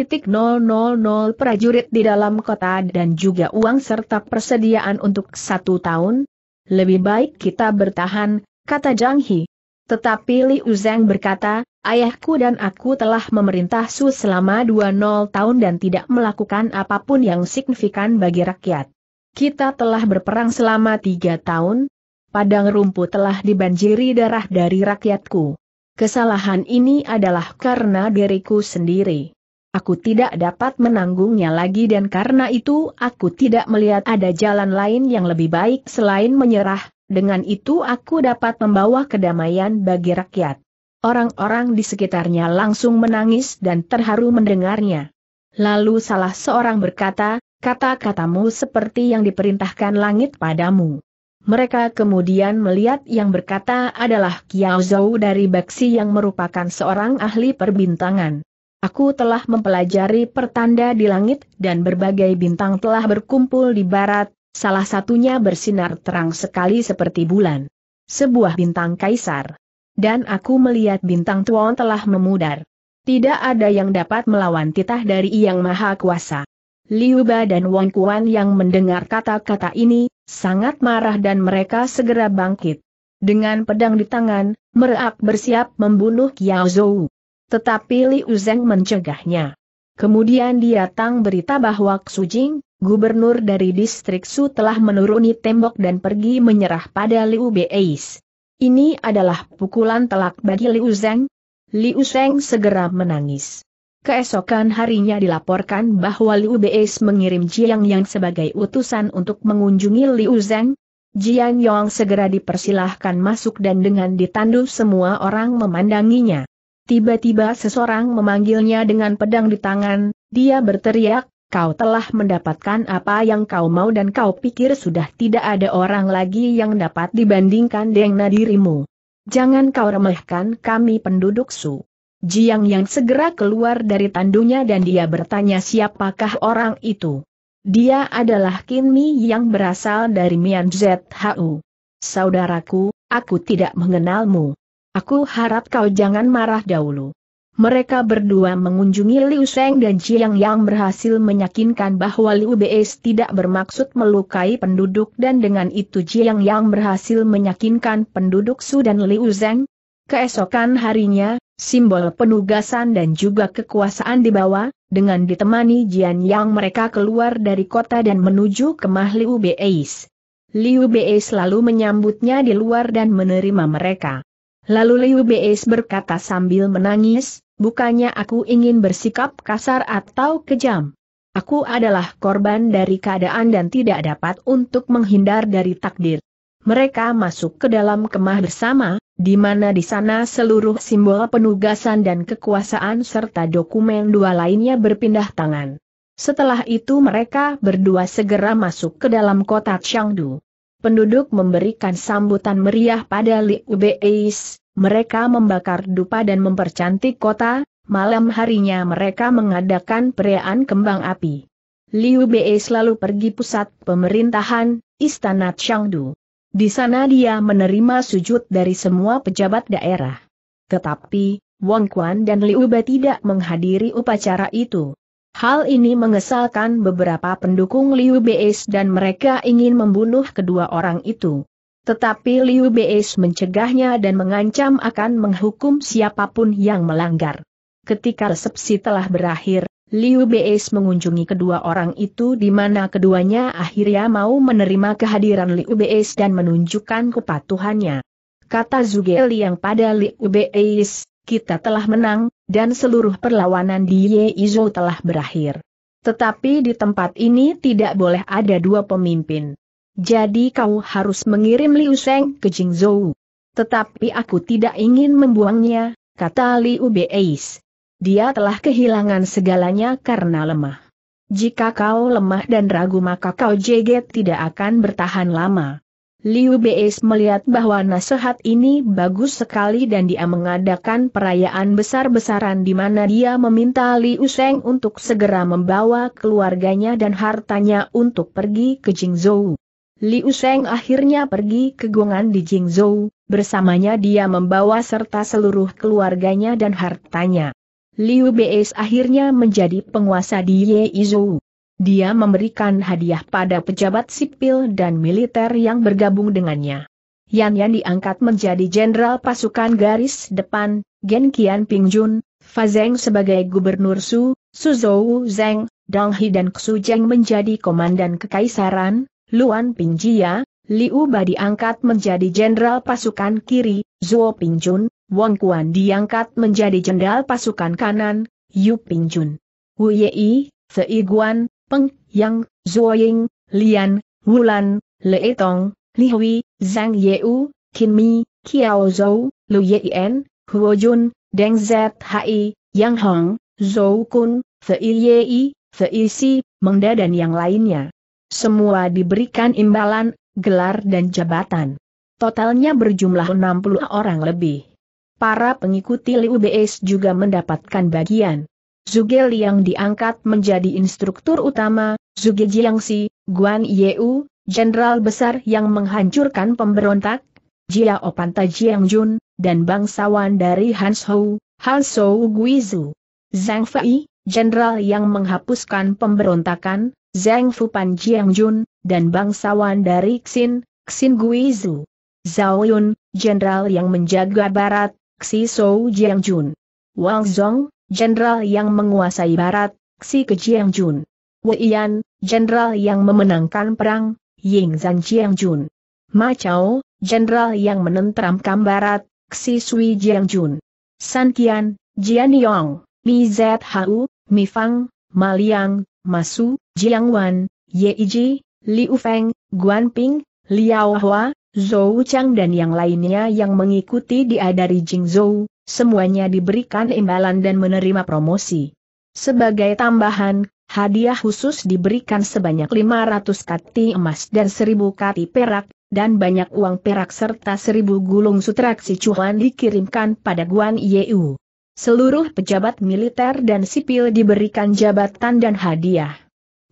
prajurit di dalam kota dan juga uang serta persediaan untuk satu tahun. Lebih baik kita bertahan, kata Jang Hee. Tetapi Li Uzeng berkata, ayahku dan aku telah memerintah Su selama 20 tahun dan tidak melakukan apapun yang signifikan bagi rakyat. Kita telah berperang selama tiga tahun, padang rumput telah dibanjiri darah dari rakyatku. Kesalahan ini adalah karena diriku sendiri. Aku tidak dapat menanggungnya lagi dan karena itu aku tidak melihat ada jalan lain yang lebih baik selain menyerah, dengan itu aku dapat membawa kedamaian bagi rakyat. Orang-orang di sekitarnya langsung menangis dan terharu mendengarnya. Lalu salah seorang berkata, kata-katamu seperti yang diperintahkan langit padamu. Mereka kemudian melihat yang berkata adalah Kiao Zhou dari Baksi yang merupakan seorang ahli perbintangan. Aku telah mempelajari pertanda di langit dan berbagai bintang telah berkumpul di barat, Salah satunya bersinar terang sekali seperti bulan. Sebuah bintang kaisar. Dan aku melihat bintang Tuan telah memudar. Tidak ada yang dapat melawan titah dari Yang Maha Kuasa. Liu Ba dan Wang Kuan yang mendengar kata-kata ini, sangat marah dan mereka segera bangkit. Dengan pedang di tangan, mereak bersiap membunuh Kiao Zhou. Tetapi Liu Zeng mencegahnya. Kemudian dia datang berita bahwa Xu Jing, gubernur dari distrik Su telah menuruni tembok dan pergi menyerah pada Liu Beis. Ini adalah pukulan telak bagi Liu Zeng. Liu Zeng segera menangis. Keesokan harinya dilaporkan bahwa Liu Beis mengirim Jiang Yang sebagai utusan untuk mengunjungi Liu Zeng. Jiang Yong segera dipersilahkan masuk dan dengan ditandu semua orang memandanginya. Tiba-tiba seseorang memanggilnya dengan pedang di tangan, dia berteriak, kau telah mendapatkan apa yang kau mau dan kau pikir sudah tidak ada orang lagi yang dapat dibandingkan dengan dirimu. Jangan kau remehkan kami penduduk Su. Jiang yang segera keluar dari tandunya dan dia bertanya siapakah orang itu. Dia adalah Qin Mi yang berasal dari Mian ZHU. Saudaraku, aku tidak mengenalmu. Aku harap kau jangan marah dahulu mereka berdua mengunjungi Liu Sheng dan Jiang yang berhasil meyakinkan bahwa Liu Beis tidak bermaksud melukai penduduk dan dengan itu Jiang yang berhasil meyakinkan penduduk Su dan Liu Zeng. Keesokan harinya, simbol penugasan dan juga kekuasaan dibawa, dengan ditemani Jian yang mereka keluar dari kota dan menuju ke Liu Beis. Liu Beis lalu menyambutnya di luar dan menerima mereka. Lalu Liu Beis berkata sambil menangis, Bukannya aku ingin bersikap kasar atau kejam. Aku adalah korban dari keadaan dan tidak dapat untuk menghindar dari takdir. Mereka masuk ke dalam kemah bersama, di mana di sana seluruh simbol penugasan dan kekuasaan serta dokumen dua lainnya berpindah tangan. Setelah itu mereka berdua segera masuk ke dalam kota Changdu. Penduduk memberikan sambutan meriah pada Li Ubeis, mereka membakar dupa dan mempercantik kota, malam harinya mereka mengadakan perayaan kembang api. Liu Bei selalu pergi pusat pemerintahan, Istana Changdu. Di sana dia menerima sujud dari semua pejabat daerah. Tetapi, Wang Quan dan Liu Bei tidak menghadiri upacara itu. Hal ini mengesalkan beberapa pendukung Liu Bei dan mereka ingin membunuh kedua orang itu. Tetapi Liu Beis mencegahnya dan mengancam akan menghukum siapapun yang melanggar. Ketika resepsi telah berakhir, Liu Beis mengunjungi kedua orang itu di mana keduanya akhirnya mau menerima kehadiran Liu Beis dan menunjukkan kepatuhannya. Kata Zuge yang pada Liu Beis, kita telah menang, dan seluruh perlawanan di Ye Izo telah berakhir. Tetapi di tempat ini tidak boleh ada dua pemimpin. Jadi kau harus mengirim Liu Seng ke Jingzhou. Tetapi aku tidak ingin membuangnya, kata Liu Beis. Dia telah kehilangan segalanya karena lemah. Jika kau lemah dan ragu maka kau jeget tidak akan bertahan lama. Liu Beis melihat bahwa nasihat ini bagus sekali dan dia mengadakan perayaan besar-besaran di mana dia meminta Liu Seng untuk segera membawa keluarganya dan hartanya untuk pergi ke Jingzhou. Liu Sheng akhirnya pergi ke gongan di Jingzhou, bersamanya dia membawa serta seluruh keluarganya dan hartanya. Liu Beis akhirnya menjadi penguasa di Yeizhou. Dia memberikan hadiah pada pejabat sipil dan militer yang bergabung dengannya. Yan Yan diangkat menjadi jenderal pasukan garis depan, Gen Qian Pingjun, Zeng sebagai gubernur Su, Suzhou Zeng, Dong Hi dan Xu Zheng menjadi komandan kekaisaran, Luan Pingjia, Liu Ba diangkat menjadi jenderal pasukan kiri, Zuo Pingjun, Wang Kuan diangkat menjadi jenderal pasukan kanan, Yu Pingjun. Wu Yei, Sei Guan, Peng Yang, Zuo Ying, Lian, Wulan, Lei Tong, Li Hui, Zhang Yeu, Qin Mi, Qiao Zhou, Lu En, Huo Jun, Deng Zhi, Yang Hong, Zhou Kun, Sei Yei, Sei Si, Mengda dan yang lainnya. Semua diberikan imbalan, gelar dan jabatan. Totalnya berjumlah 60 orang lebih. Para pengikuti Liu Beis juga mendapatkan bagian. Zuge Liang diangkat menjadi instruktur utama, Zuge Jiangsi, Guan Yeu, jenderal besar yang menghancurkan pemberontak, Jia Opanta Jiangjun, dan bangsawan dari Hanshou, Hanshou Guizu. Zhang Fei, jenderal yang menghapuskan pemberontakan, Zhang Fupan Jiangjun, dan bangsawan dari Xin, Xin Guizhu. Zhao Yun, jenderal yang menjaga barat, Xi Shou Jiangjun. Wang Zhong, jenderal yang menguasai barat, Xi Kejiangjun. Wei Yan, jenderal yang memenangkan perang, Ying Zhan Jiangjun. Ma Chao, jenderal yang menenteramkan barat, Xi Sui Jiangjun. San Qian, Jian Yong, Mi Zhu, Mi Fang, Ma Liang, Ma Su. Jiang Wan, Ye Yeiji, Liu Feng, Guan Ping, Liao Hua, Zhou Chang dan yang lainnya yang mengikuti dia dari Jingzhou, semuanya diberikan imbalan dan menerima promosi. Sebagai tambahan, hadiah khusus diberikan sebanyak 500 kati emas dan 1000 kati perak, dan banyak uang perak serta 1000 gulung sutra Sichuan dikirimkan pada Guan Yeu. Seluruh pejabat militer dan sipil diberikan jabatan dan hadiah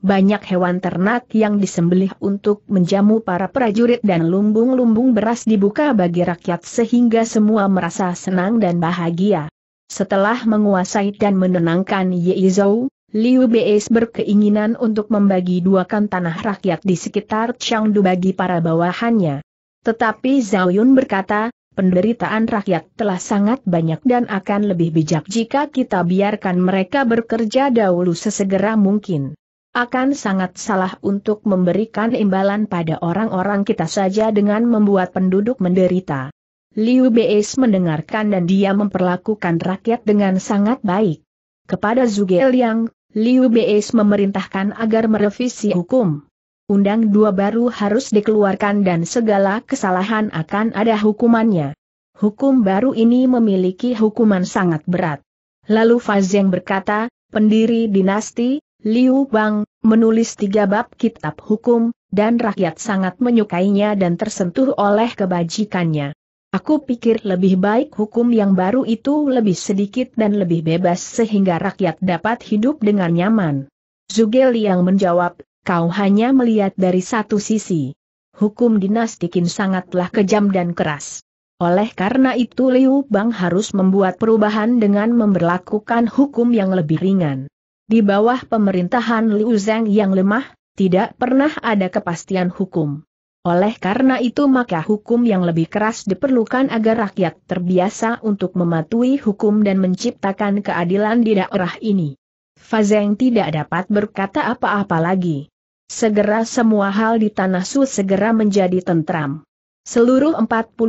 banyak hewan ternak yang disembelih untuk menjamu para prajurit dan lumbung-lumbung beras dibuka bagi rakyat sehingga semua merasa senang dan bahagia. Setelah menguasai dan menenangkan Yeizou, Liu Beis berkeinginan untuk membagi duakan tanah rakyat di sekitar Changdu bagi para bawahannya. Tetapi Zhao Yun berkata, penderitaan rakyat telah sangat banyak dan akan lebih bijak jika kita biarkan mereka bekerja dahulu sesegera mungkin. Akan sangat salah untuk memberikan imbalan pada orang-orang kita saja dengan membuat penduduk menderita. Liu Beis mendengarkan dan dia memperlakukan rakyat dengan sangat baik. Kepada Zuge Liang, Liu Beis memerintahkan agar merevisi hukum. Undang dua baru harus dikeluarkan dan segala kesalahan akan ada hukumannya. Hukum baru ini memiliki hukuman sangat berat. Lalu Fazeng berkata, pendiri dinasti, Liu Bang, menulis tiga bab kitab hukum, dan rakyat sangat menyukainya dan tersentuh oleh kebajikannya. Aku pikir lebih baik hukum yang baru itu lebih sedikit dan lebih bebas sehingga rakyat dapat hidup dengan nyaman. Zuge Liang menjawab, kau hanya melihat dari satu sisi. Hukum dinasti Qin sangatlah kejam dan keras. Oleh karena itu Liu Bang harus membuat perubahan dengan memberlakukan hukum yang lebih ringan. Di bawah pemerintahan Liu Zhang yang lemah, tidak pernah ada kepastian hukum. Oleh karena itu maka hukum yang lebih keras diperlukan agar rakyat terbiasa untuk mematuhi hukum dan menciptakan keadilan di daerah ini. Fazeng tidak dapat berkata apa-apa lagi. Segera semua hal di Tanah Su segera menjadi tentram. Seluruh 41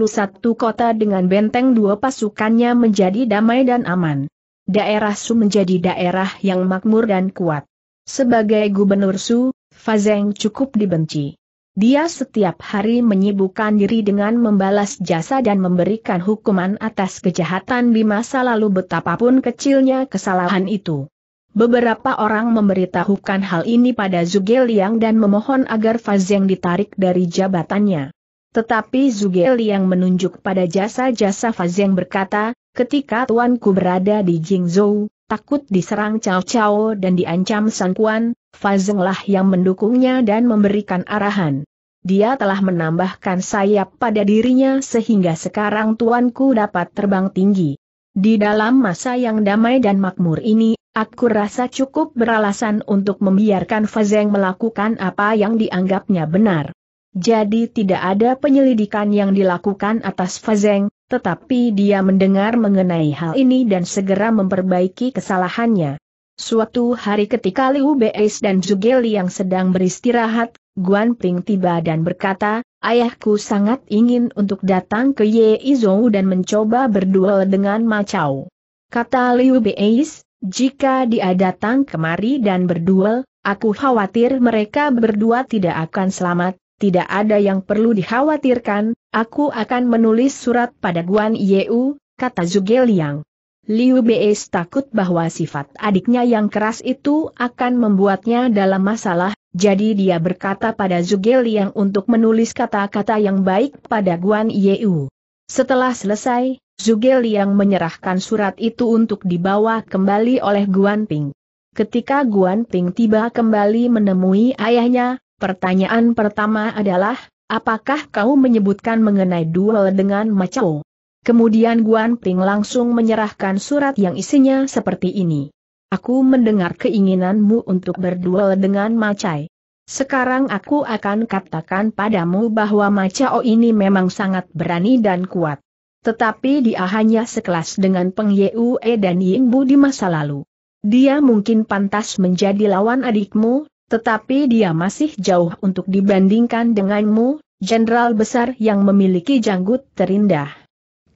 kota dengan benteng dua pasukannya menjadi damai dan aman daerah Su menjadi daerah yang makmur dan kuat. Sebagai gubernur Su, Fazeng cukup dibenci. Dia setiap hari menyibukkan diri dengan membalas jasa dan memberikan hukuman atas kejahatan di masa lalu betapapun kecilnya kesalahan itu. Beberapa orang memberitahukan hal ini pada Zuge Liang dan memohon agar Fazeng ditarik dari jabatannya. Tetapi Zuge Liang menunjuk pada jasa-jasa Fazeng berkata, Ketika tuanku berada di Jingzhou, takut diserang Cao Cao dan diancam San Kuan, Fazenglah yang mendukungnya dan memberikan arahan. Dia telah menambahkan sayap pada dirinya sehingga sekarang tuanku dapat terbang tinggi. Di dalam masa yang damai dan makmur ini, aku rasa cukup beralasan untuk membiarkan Fazeng melakukan apa yang dianggapnya benar. Jadi tidak ada penyelidikan yang dilakukan atas Fazeng, tetapi dia mendengar mengenai hal ini dan segera memperbaiki kesalahannya. Suatu hari ketika Liu Beis dan Zhuge yang sedang beristirahat, Guan Ping tiba dan berkata, Ayahku sangat ingin untuk datang ke Ye Izou dan mencoba berduel dengan Macau. Kata Liu Beis, jika dia datang kemari dan berduel, aku khawatir mereka berdua tidak akan selamat, tidak ada yang perlu dikhawatirkan, aku akan menulis surat pada Guan Yeu, kata Zuge Liang. Liu Beis takut bahwa sifat adiknya yang keras itu akan membuatnya dalam masalah, jadi dia berkata pada Zuge Liang untuk menulis kata-kata yang baik pada Guan Yeu. Setelah selesai, Zuge Liang menyerahkan surat itu untuk dibawa kembali oleh Guan Ping. Ketika Guan Ping tiba kembali menemui ayahnya, Pertanyaan pertama adalah, apakah kau menyebutkan mengenai duel dengan Macau? Kemudian Guan Ping langsung menyerahkan surat yang isinya seperti ini. Aku mendengar keinginanmu untuk berduel dengan Macai. Sekarang aku akan katakan padamu bahwa Macao ini memang sangat berani dan kuat. Tetapi dia hanya sekelas dengan Peng Yue dan Ying Bu di masa lalu. Dia mungkin pantas menjadi lawan adikmu, tetapi dia masih jauh untuk dibandingkan denganmu, jenderal besar yang memiliki janggut terindah.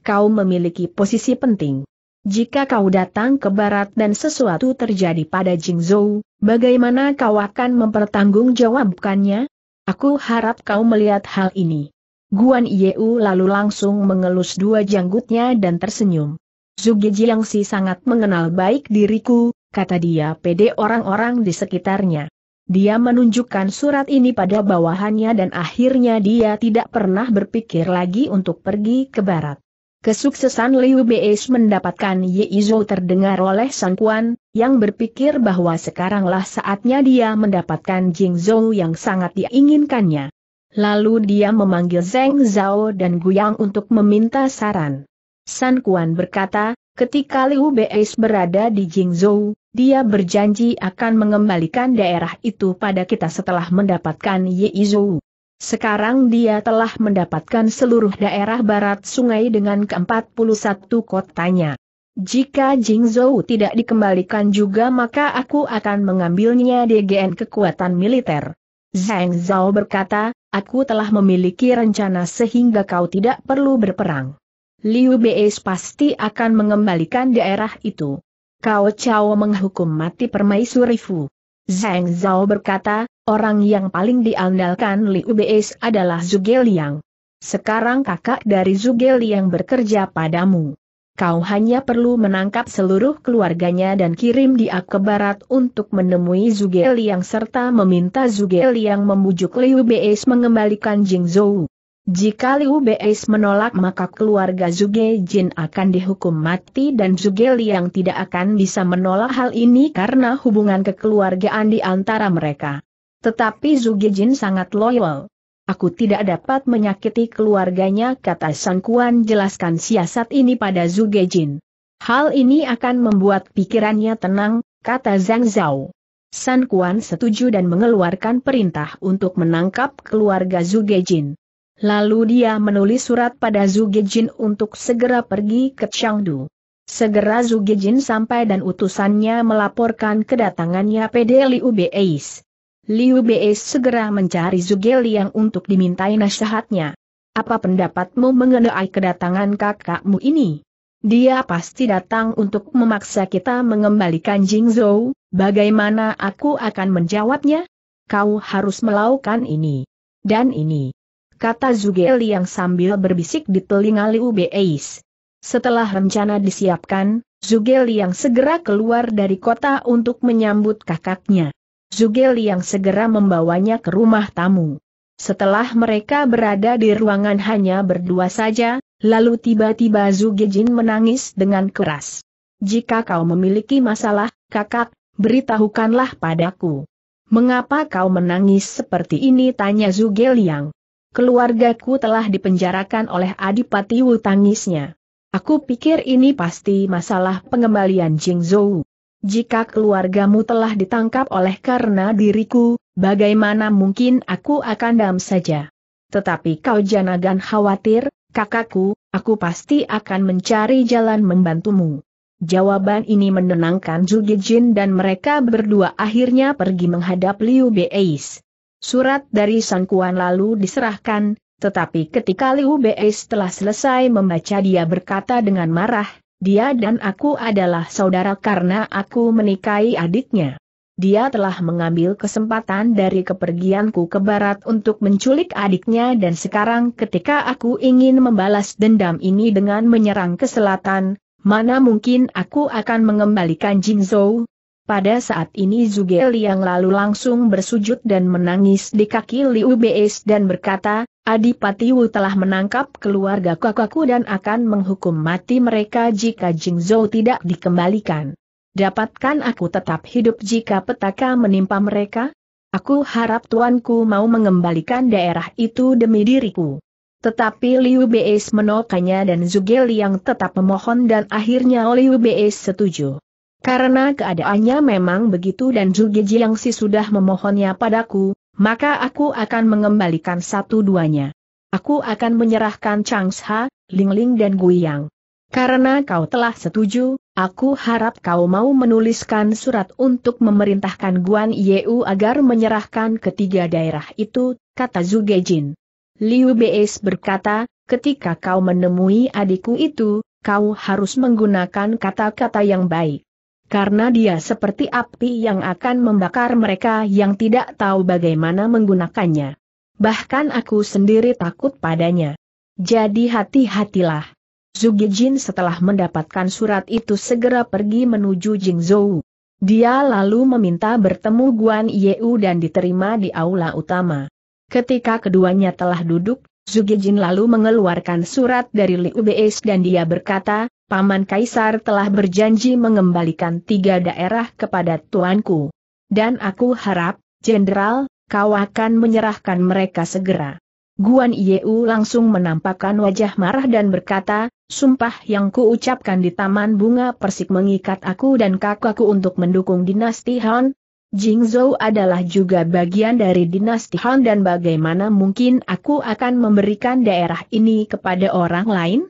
Kau memiliki posisi penting. Jika kau datang ke barat dan sesuatu terjadi pada Jingzhou, bagaimana kau akan mempertanggungjawabkannya? Aku harap kau melihat hal ini. Guan Yeu lalu langsung mengelus dua janggutnya dan tersenyum. Zugi Jiangsi sangat mengenal baik diriku, kata dia pede orang-orang di sekitarnya. Dia menunjukkan surat ini pada bawahannya dan akhirnya dia tidak pernah berpikir lagi untuk pergi ke barat. Kesuksesan Liu Beis mendapatkan Ye Yeizo terdengar oleh Sang Kuan, yang berpikir bahwa sekaranglah saatnya dia mendapatkan Jing Zhou yang sangat diinginkannya. Lalu dia memanggil Zeng Zhao dan Guyang untuk meminta saran. San Kuan berkata, ketika Liu Beis berada di Jingzhou, dia berjanji akan mengembalikan daerah itu pada kita setelah mendapatkan Yeizhou. Sekarang dia telah mendapatkan seluruh daerah barat sungai dengan ke-41 kotanya. Jika Jingzhou tidak dikembalikan juga maka aku akan mengambilnya DGN kekuatan militer. Zhang Zhao berkata, aku telah memiliki rencana sehingga kau tidak perlu berperang. Liu Bei pasti akan mengembalikan daerah itu. Kau Chao menghukum mati permaisuri Fu. Zhang Zhao berkata, orang yang paling diandalkan Liu UBS adalah Zhuge Liang. Sekarang kakak dari Zhuge Liang bekerja padamu. Kau hanya perlu menangkap seluruh keluarganya dan kirim dia ke barat untuk menemui Zhuge Liang serta meminta Zhuge Liang membujuk Liu Beis mengembalikan Jing Zhou. Jika Liu Beis menolak maka keluarga Zuge Jin akan dihukum mati dan Zuge Liang tidak akan bisa menolak hal ini karena hubungan kekeluargaan di antara mereka. Tetapi Zuge Jin sangat loyal. Aku tidak dapat menyakiti keluarganya kata Sang Kuan jelaskan siasat ini pada Zuge Jin. Hal ini akan membuat pikirannya tenang, kata Zhang Zhao. Sang Kuan setuju dan mengeluarkan perintah untuk menangkap keluarga Zuge Jin. Lalu dia menulis surat pada Zugejin untuk segera pergi ke Changdu. Segera Zugejin sampai dan utusannya melaporkan kedatangannya PD Liu Beis. Liu Beis segera mencari Zugeliang untuk dimintai nasihatnya. Apa pendapatmu mengenai kedatangan kakakmu ini? Dia pasti datang untuk memaksa kita mengembalikan Jingzhou, bagaimana aku akan menjawabnya? Kau harus melakukan ini. Dan ini kata Zuge yang sambil berbisik di telinga Liu Beis. Setelah rencana disiapkan, Zuge yang segera keluar dari kota untuk menyambut kakaknya. Zuge yang segera membawanya ke rumah tamu. Setelah mereka berada di ruangan hanya berdua saja, lalu tiba-tiba Zuge Jin menangis dengan keras. Jika kau memiliki masalah, kakak, beritahukanlah padaku. Mengapa kau menangis seperti ini? Tanya Zugeliang keluargaku telah dipenjarakan oleh Adipati Wu tangisnya. Aku pikir ini pasti masalah pengembalian Jing Zhou. Jika keluargamu telah ditangkap oleh karena diriku, bagaimana mungkin aku akan dam saja. Tetapi kau janagan khawatir, kakakku, aku pasti akan mencari jalan membantumu. Jawaban ini menenangkan Jin dan mereka berdua akhirnya pergi menghadap Liu Beis. Surat dari Sang Kuan lalu diserahkan, tetapi ketika Liu Bei telah selesai membaca dia berkata dengan marah, dia dan aku adalah saudara karena aku menikahi adiknya. Dia telah mengambil kesempatan dari kepergianku ke barat untuk menculik adiknya dan sekarang ketika aku ingin membalas dendam ini dengan menyerang ke selatan, mana mungkin aku akan mengembalikan Jingzhou, pada saat ini Zuge Liang lalu langsung bersujud dan menangis di kaki Liu Beis dan berkata, Adipati Wu telah menangkap keluarga kakakku dan akan menghukum mati mereka jika Jingzhou tidak dikembalikan. Dapatkan aku tetap hidup jika petaka menimpa mereka? Aku harap tuanku mau mengembalikan daerah itu demi diriku. Tetapi Liu Beis menolaknya dan Zuge Liang tetap memohon dan akhirnya Liu Beis setuju. Karena keadaannya memang begitu dan Julgeji yang sudah memohonnya padaku, maka aku akan mengembalikan satu-duanya. Aku akan menyerahkan Changsha, Lingling dan Guiyang. Karena kau telah setuju, aku harap kau mau menuliskan surat untuk memerintahkan Guan Yeu agar menyerahkan ketiga daerah itu, kata Zuge Jin. Liu Beis berkata, ketika kau menemui adikku itu, kau harus menggunakan kata-kata yang baik karena dia seperti api yang akan membakar mereka yang tidak tahu bagaimana menggunakannya. Bahkan aku sendiri takut padanya. Jadi hati-hatilah. Zugijin setelah mendapatkan surat itu segera pergi menuju Jingzhou. Dia lalu meminta bertemu Guan Yeu dan diterima di aula utama. Ketika keduanya telah duduk, Zugijin lalu mengeluarkan surat dari Liu Beis dan dia berkata, Paman Kaisar telah berjanji mengembalikan tiga daerah kepada tuanku. Dan aku harap, Jenderal, kau akan menyerahkan mereka segera. Guan Yeu langsung menampakkan wajah marah dan berkata, Sumpah yang kuucapkan di Taman Bunga Persik mengikat aku dan kakakku untuk mendukung dinasti Han. Jingzhou adalah juga bagian dari dinasti Han dan bagaimana mungkin aku akan memberikan daerah ini kepada orang lain?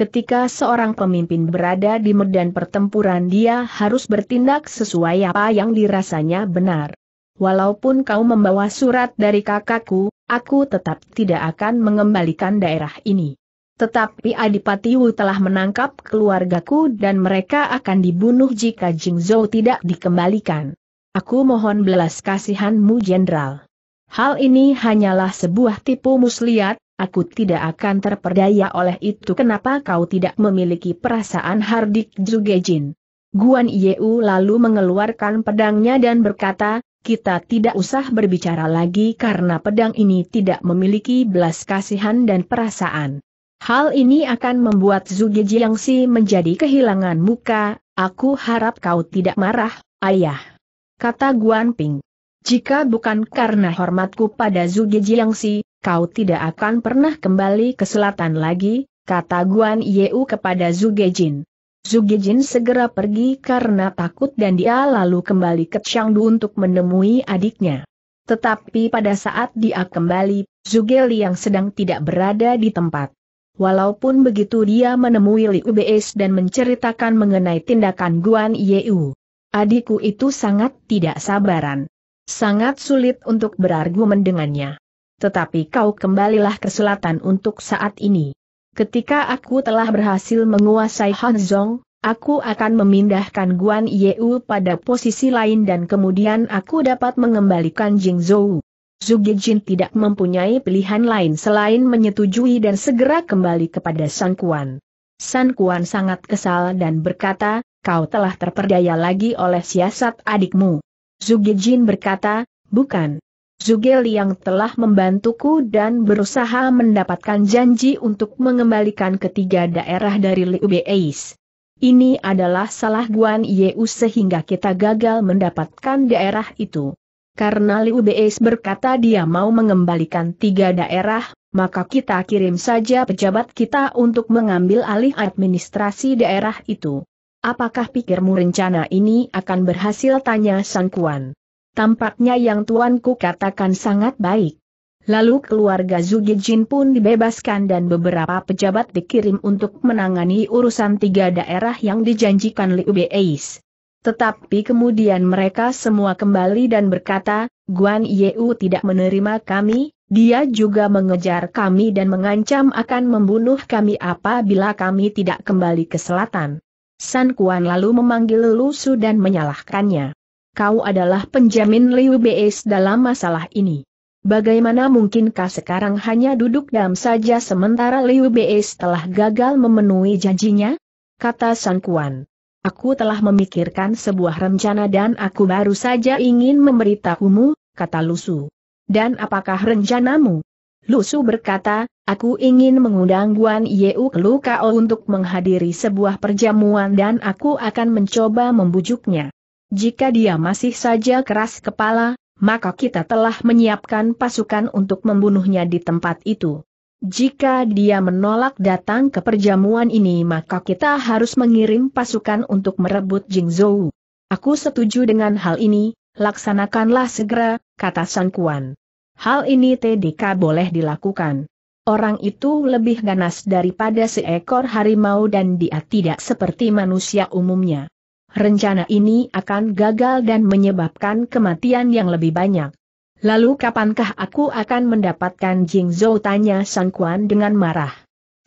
ketika seorang pemimpin berada di medan pertempuran dia harus bertindak sesuai apa yang dirasanya benar. Walaupun kau membawa surat dari kakakku, aku tetap tidak akan mengembalikan daerah ini. Tetapi Adipati Wu telah menangkap keluargaku dan mereka akan dibunuh jika Jingzhou tidak dikembalikan. Aku mohon belas kasihanmu, Jenderal. Hal ini hanyalah sebuah tipu muslihat, Aku tidak akan terperdaya oleh itu kenapa kau tidak memiliki perasaan hardik jin. Guan Yeu lalu mengeluarkan pedangnya dan berkata, kita tidak usah berbicara lagi karena pedang ini tidak memiliki belas kasihan dan perasaan. Hal ini akan membuat Zuge Jiangxi menjadi kehilangan muka, aku harap kau tidak marah, ayah. Kata Guan Ping. Jika bukan karena hormatku pada Zuge Jiangxi, kau tidak akan pernah kembali ke selatan lagi, kata Guan Yeu kepada Jin. Zugejin. Jin segera pergi karena takut dan dia lalu kembali ke Changdu untuk menemui adiknya. Tetapi pada saat dia kembali, Zuge Liang sedang tidak berada di tempat. Walaupun begitu dia menemui Liu dan menceritakan mengenai tindakan Guan Yeu. Adikku itu sangat tidak sabaran. Sangat sulit untuk berargumen dengannya tetapi kau kembalilah ke selatan untuk saat ini. Ketika aku telah berhasil menguasai Hanzong, aku akan memindahkan Guan Yeu pada posisi lain dan kemudian aku dapat mengembalikan Jing Zhou. Jin tidak mempunyai pilihan lain selain menyetujui dan segera kembali kepada San Kuan. San Kuan sangat kesal dan berkata, kau telah terperdaya lagi oleh siasat adikmu. Jin berkata, bukan, Zugel yang telah membantuku dan berusaha mendapatkan janji untuk mengembalikan ketiga daerah dari Liu Beis. Ini adalah salah Guan Yeu sehingga kita gagal mendapatkan daerah itu. Karena Liu Beis berkata dia mau mengembalikan tiga daerah, maka kita kirim saja pejabat kita untuk mengambil alih administrasi daerah itu. Apakah pikirmu rencana ini akan berhasil tanya Sang Kuan? Tampaknya yang tuanku katakan sangat baik. Lalu keluarga Zugijin pun dibebaskan dan beberapa pejabat dikirim untuk menangani urusan tiga daerah yang dijanjikan Liu Beis. Tetapi kemudian mereka semua kembali dan berkata, Guan Yeu tidak menerima kami, dia juga mengejar kami dan mengancam akan membunuh kami apabila kami tidak kembali ke selatan. San Kuan lalu memanggil Lusu dan menyalahkannya kau adalah penjamin Liu Beis dalam masalah ini. Bagaimana mungkinkah sekarang hanya duduk diam saja sementara Liu Beis telah gagal memenuhi janjinya? Kata Sang Kuan. Aku telah memikirkan sebuah rencana dan aku baru saja ingin memberitahumu, kata Lusu. Dan apakah rencanamu? Lusu berkata, aku ingin mengundang Guan Yeu ke Lukao untuk menghadiri sebuah perjamuan dan aku akan mencoba membujuknya. Jika dia masih saja keras kepala, maka kita telah menyiapkan pasukan untuk membunuhnya di tempat itu. Jika dia menolak datang ke perjamuan ini maka kita harus mengirim pasukan untuk merebut Jingzhou. Aku setuju dengan hal ini, laksanakanlah segera, kata San Kuan. Hal ini TDK boleh dilakukan. Orang itu lebih ganas daripada seekor harimau dan dia tidak seperti manusia umumnya rencana ini akan gagal dan menyebabkan kematian yang lebih banyak. Lalu kapankah aku akan mendapatkan Jing Zhou tanya San Quan dengan marah.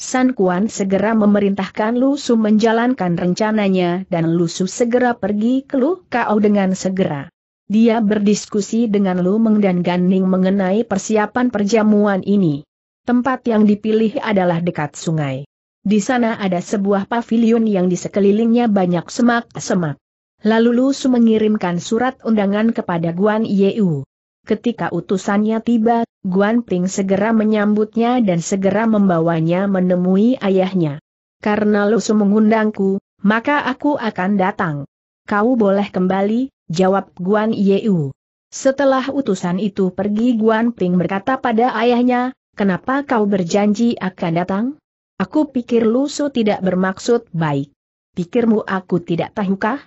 San Kuan segera memerintahkan Lu Su menjalankan rencananya dan Lu Su segera pergi ke Lu Kao dengan segera. Dia berdiskusi dengan Lu Meng dan Gan Ning mengenai persiapan perjamuan ini. Tempat yang dipilih adalah dekat sungai. Di sana ada sebuah pavilion yang di sekelilingnya banyak semak-semak. Lalu Lu Su mengirimkan surat undangan kepada Guan Yeu. Ketika utusannya tiba, Guan Ping segera menyambutnya dan segera membawanya menemui ayahnya. Karena Lu Su mengundangku, maka aku akan datang. Kau boleh kembali, jawab Guan Yeu. Setelah utusan itu pergi Guan Ping berkata pada ayahnya, kenapa kau berjanji akan datang? Aku pikir lusuh tidak bermaksud baik. Pikirmu aku tidak tahukah?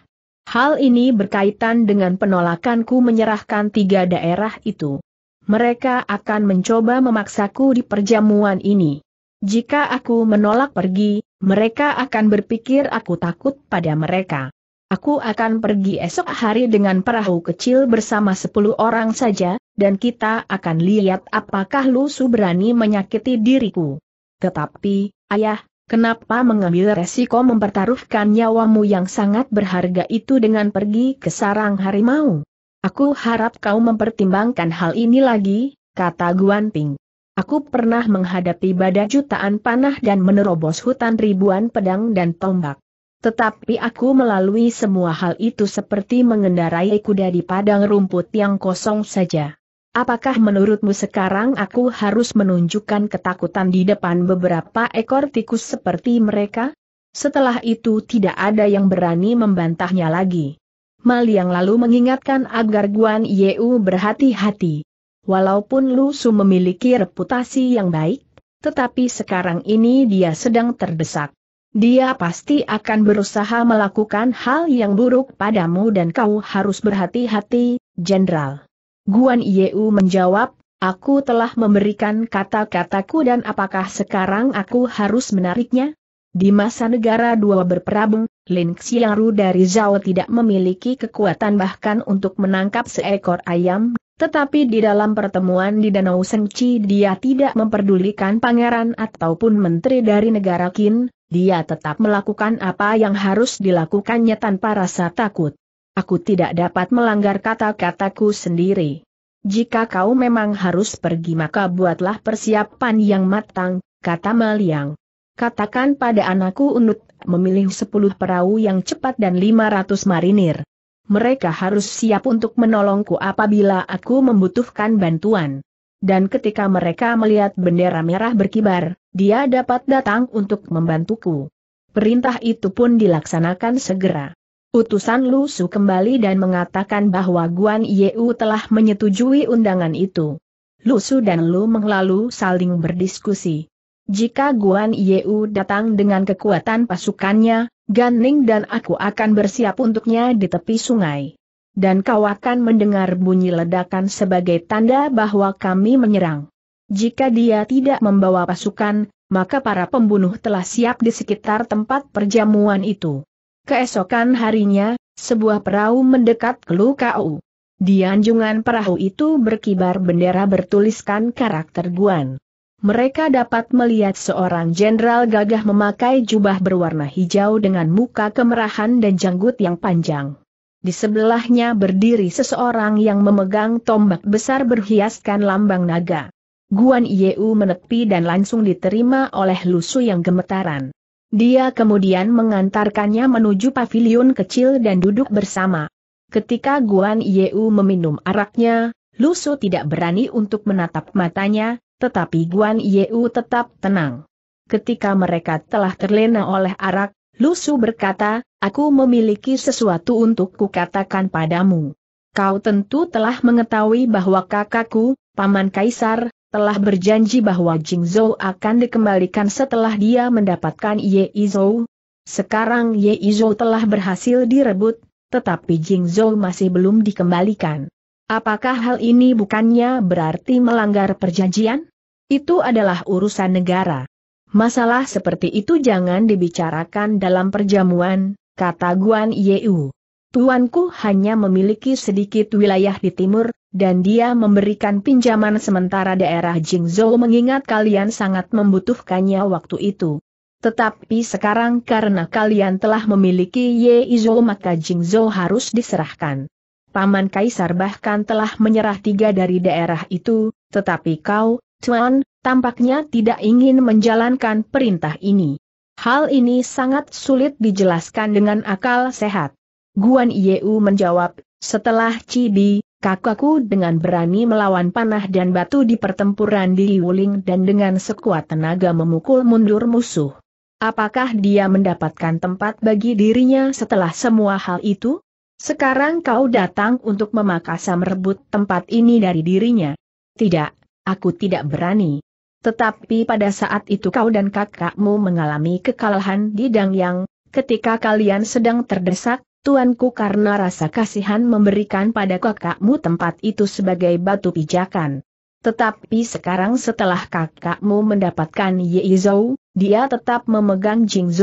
Hal ini berkaitan dengan penolakanku menyerahkan tiga daerah itu. Mereka akan mencoba memaksaku di perjamuan ini. Jika aku menolak pergi, mereka akan berpikir aku takut pada mereka. Aku akan pergi esok hari dengan perahu kecil bersama sepuluh orang saja, dan kita akan lihat apakah Lusu berani menyakiti diriku. Tetapi, Ayah, kenapa mengambil resiko mempertaruhkan nyawamu yang sangat berharga itu dengan pergi ke sarang harimau? Aku harap kau mempertimbangkan hal ini lagi, kata Guan Ping. Aku pernah menghadapi badai jutaan panah dan menerobos hutan ribuan pedang dan tombak. Tetapi aku melalui semua hal itu seperti mengendarai kuda di padang rumput yang kosong saja. Apakah menurutmu sekarang aku harus menunjukkan ketakutan di depan beberapa ekor tikus seperti mereka? Setelah itu tidak ada yang berani membantahnya lagi. Mal yang lalu mengingatkan agar Guan Yeu berhati-hati. Walaupun Lu Su memiliki reputasi yang baik, tetapi sekarang ini dia sedang terdesak. Dia pasti akan berusaha melakukan hal yang buruk padamu dan kau harus berhati-hati, Jenderal. Guan Yeu menjawab, Aku telah memberikan kata-kataku dan apakah sekarang aku harus menariknya? Di masa negara dua berperabung, Lin Xiaoru dari Zhao tidak memiliki kekuatan bahkan untuk menangkap seekor ayam, tetapi di dalam pertemuan di Danau Sengci dia tidak memperdulikan pangeran ataupun menteri dari negara Qin, dia tetap melakukan apa yang harus dilakukannya tanpa rasa takut. Aku tidak dapat melanggar kata-kataku sendiri. Jika kau memang harus pergi maka buatlah persiapan yang matang, kata Maliang. Katakan pada anakku Unut, memilih sepuluh perahu yang cepat dan lima ratus marinir. Mereka harus siap untuk menolongku apabila aku membutuhkan bantuan. Dan ketika mereka melihat bendera merah berkibar, dia dapat datang untuk membantuku. Perintah itu pun dilaksanakan segera. Utusan Lu Su kembali dan mengatakan bahwa Guan Yeu telah menyetujui undangan itu. Lu Su dan Lu menglalu saling berdiskusi. Jika Guan Yeu datang dengan kekuatan pasukannya, Gan Ning dan aku akan bersiap untuknya di tepi sungai. Dan kau akan mendengar bunyi ledakan sebagai tanda bahwa kami menyerang. Jika dia tidak membawa pasukan, maka para pembunuh telah siap di sekitar tempat perjamuan itu. Keesokan harinya, sebuah perahu mendekat ke Lukau. Di anjungan perahu itu berkibar bendera bertuliskan karakter Guan. Mereka dapat melihat seorang jenderal gagah memakai jubah berwarna hijau dengan muka kemerahan dan janggut yang panjang. Di sebelahnya berdiri seseorang yang memegang tombak besar berhiaskan lambang naga. Guan Yeu menepi dan langsung diterima oleh Lusu yang gemetaran. Dia kemudian mengantarkannya menuju pavilion kecil dan duduk bersama. Ketika Guan Yeu meminum araknya, Lusu tidak berani untuk menatap matanya, tetapi Guan Yeu tetap tenang. Ketika mereka telah terlena oleh arak, Lusu berkata, aku memiliki sesuatu untuk kukatakan padamu. Kau tentu telah mengetahui bahwa kakakku, Paman Kaisar, telah berjanji bahwa Jing Zhou akan dikembalikan setelah dia mendapatkan Ye Zhou. Sekarang Ye Zhou telah berhasil direbut, tetapi Jing Zhou masih belum dikembalikan. Apakah hal ini bukannya berarti melanggar perjanjian? Itu adalah urusan negara. Masalah seperti itu jangan dibicarakan dalam perjamuan, kata Guan Yeu. Tuanku hanya memiliki sedikit wilayah di timur, dan dia memberikan pinjaman sementara daerah Jingzhou mengingat kalian sangat membutuhkannya waktu itu. Tetapi sekarang karena kalian telah memiliki Ye Izhou maka Jingzhou harus diserahkan. Paman Kaisar bahkan telah menyerah tiga dari daerah itu, tetapi kau, Tuan, tampaknya tidak ingin menjalankan perintah ini. Hal ini sangat sulit dijelaskan dengan akal sehat. Guan Yeu menjawab, setelah Cibi, Kakakku dengan berani melawan panah dan batu di pertempuran di Wuling dan dengan sekuat tenaga memukul mundur musuh. Apakah dia mendapatkan tempat bagi dirinya setelah semua hal itu? Sekarang kau datang untuk memaksa merebut tempat ini dari dirinya. Tidak, aku tidak berani. Tetapi pada saat itu kau dan kakakmu mengalami kekalahan di Dangyang, ketika kalian sedang terdesak, Tuanku karena rasa kasihan memberikan pada kakakmu tempat itu sebagai batu pijakan. Tetapi sekarang setelah kakakmu mendapatkan Yeizou, dia tetap memegang Jing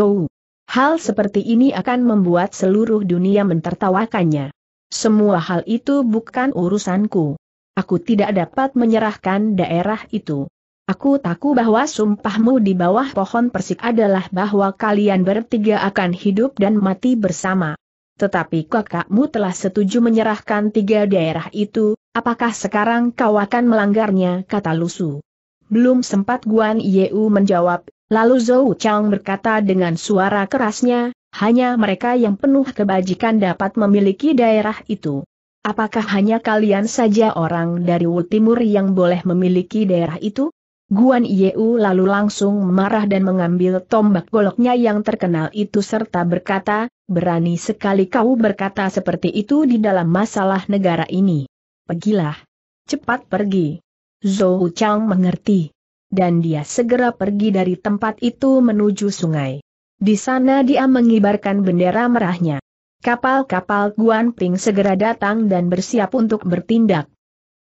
Hal seperti ini akan membuat seluruh dunia mentertawakannya. Semua hal itu bukan urusanku. Aku tidak dapat menyerahkan daerah itu. Aku takut bahwa sumpahmu di bawah pohon persik adalah bahwa kalian bertiga akan hidup dan mati bersama tetapi kakakmu telah setuju menyerahkan tiga daerah itu, apakah sekarang kau akan melanggarnya kata Lusu. Belum sempat Guan Yeu menjawab, lalu Zhou Chang berkata dengan suara kerasnya, hanya mereka yang penuh kebajikan dapat memiliki daerah itu. Apakah hanya kalian saja orang dari Wu Timur yang boleh memiliki daerah itu? Guan Yeu lalu langsung marah dan mengambil tombak goloknya yang terkenal itu serta berkata, berani sekali kau berkata seperti itu di dalam masalah negara ini. Pergilah. Cepat pergi. Zhou Chang mengerti. Dan dia segera pergi dari tempat itu menuju sungai. Di sana dia mengibarkan bendera merahnya. Kapal-kapal Guan Ping segera datang dan bersiap untuk bertindak.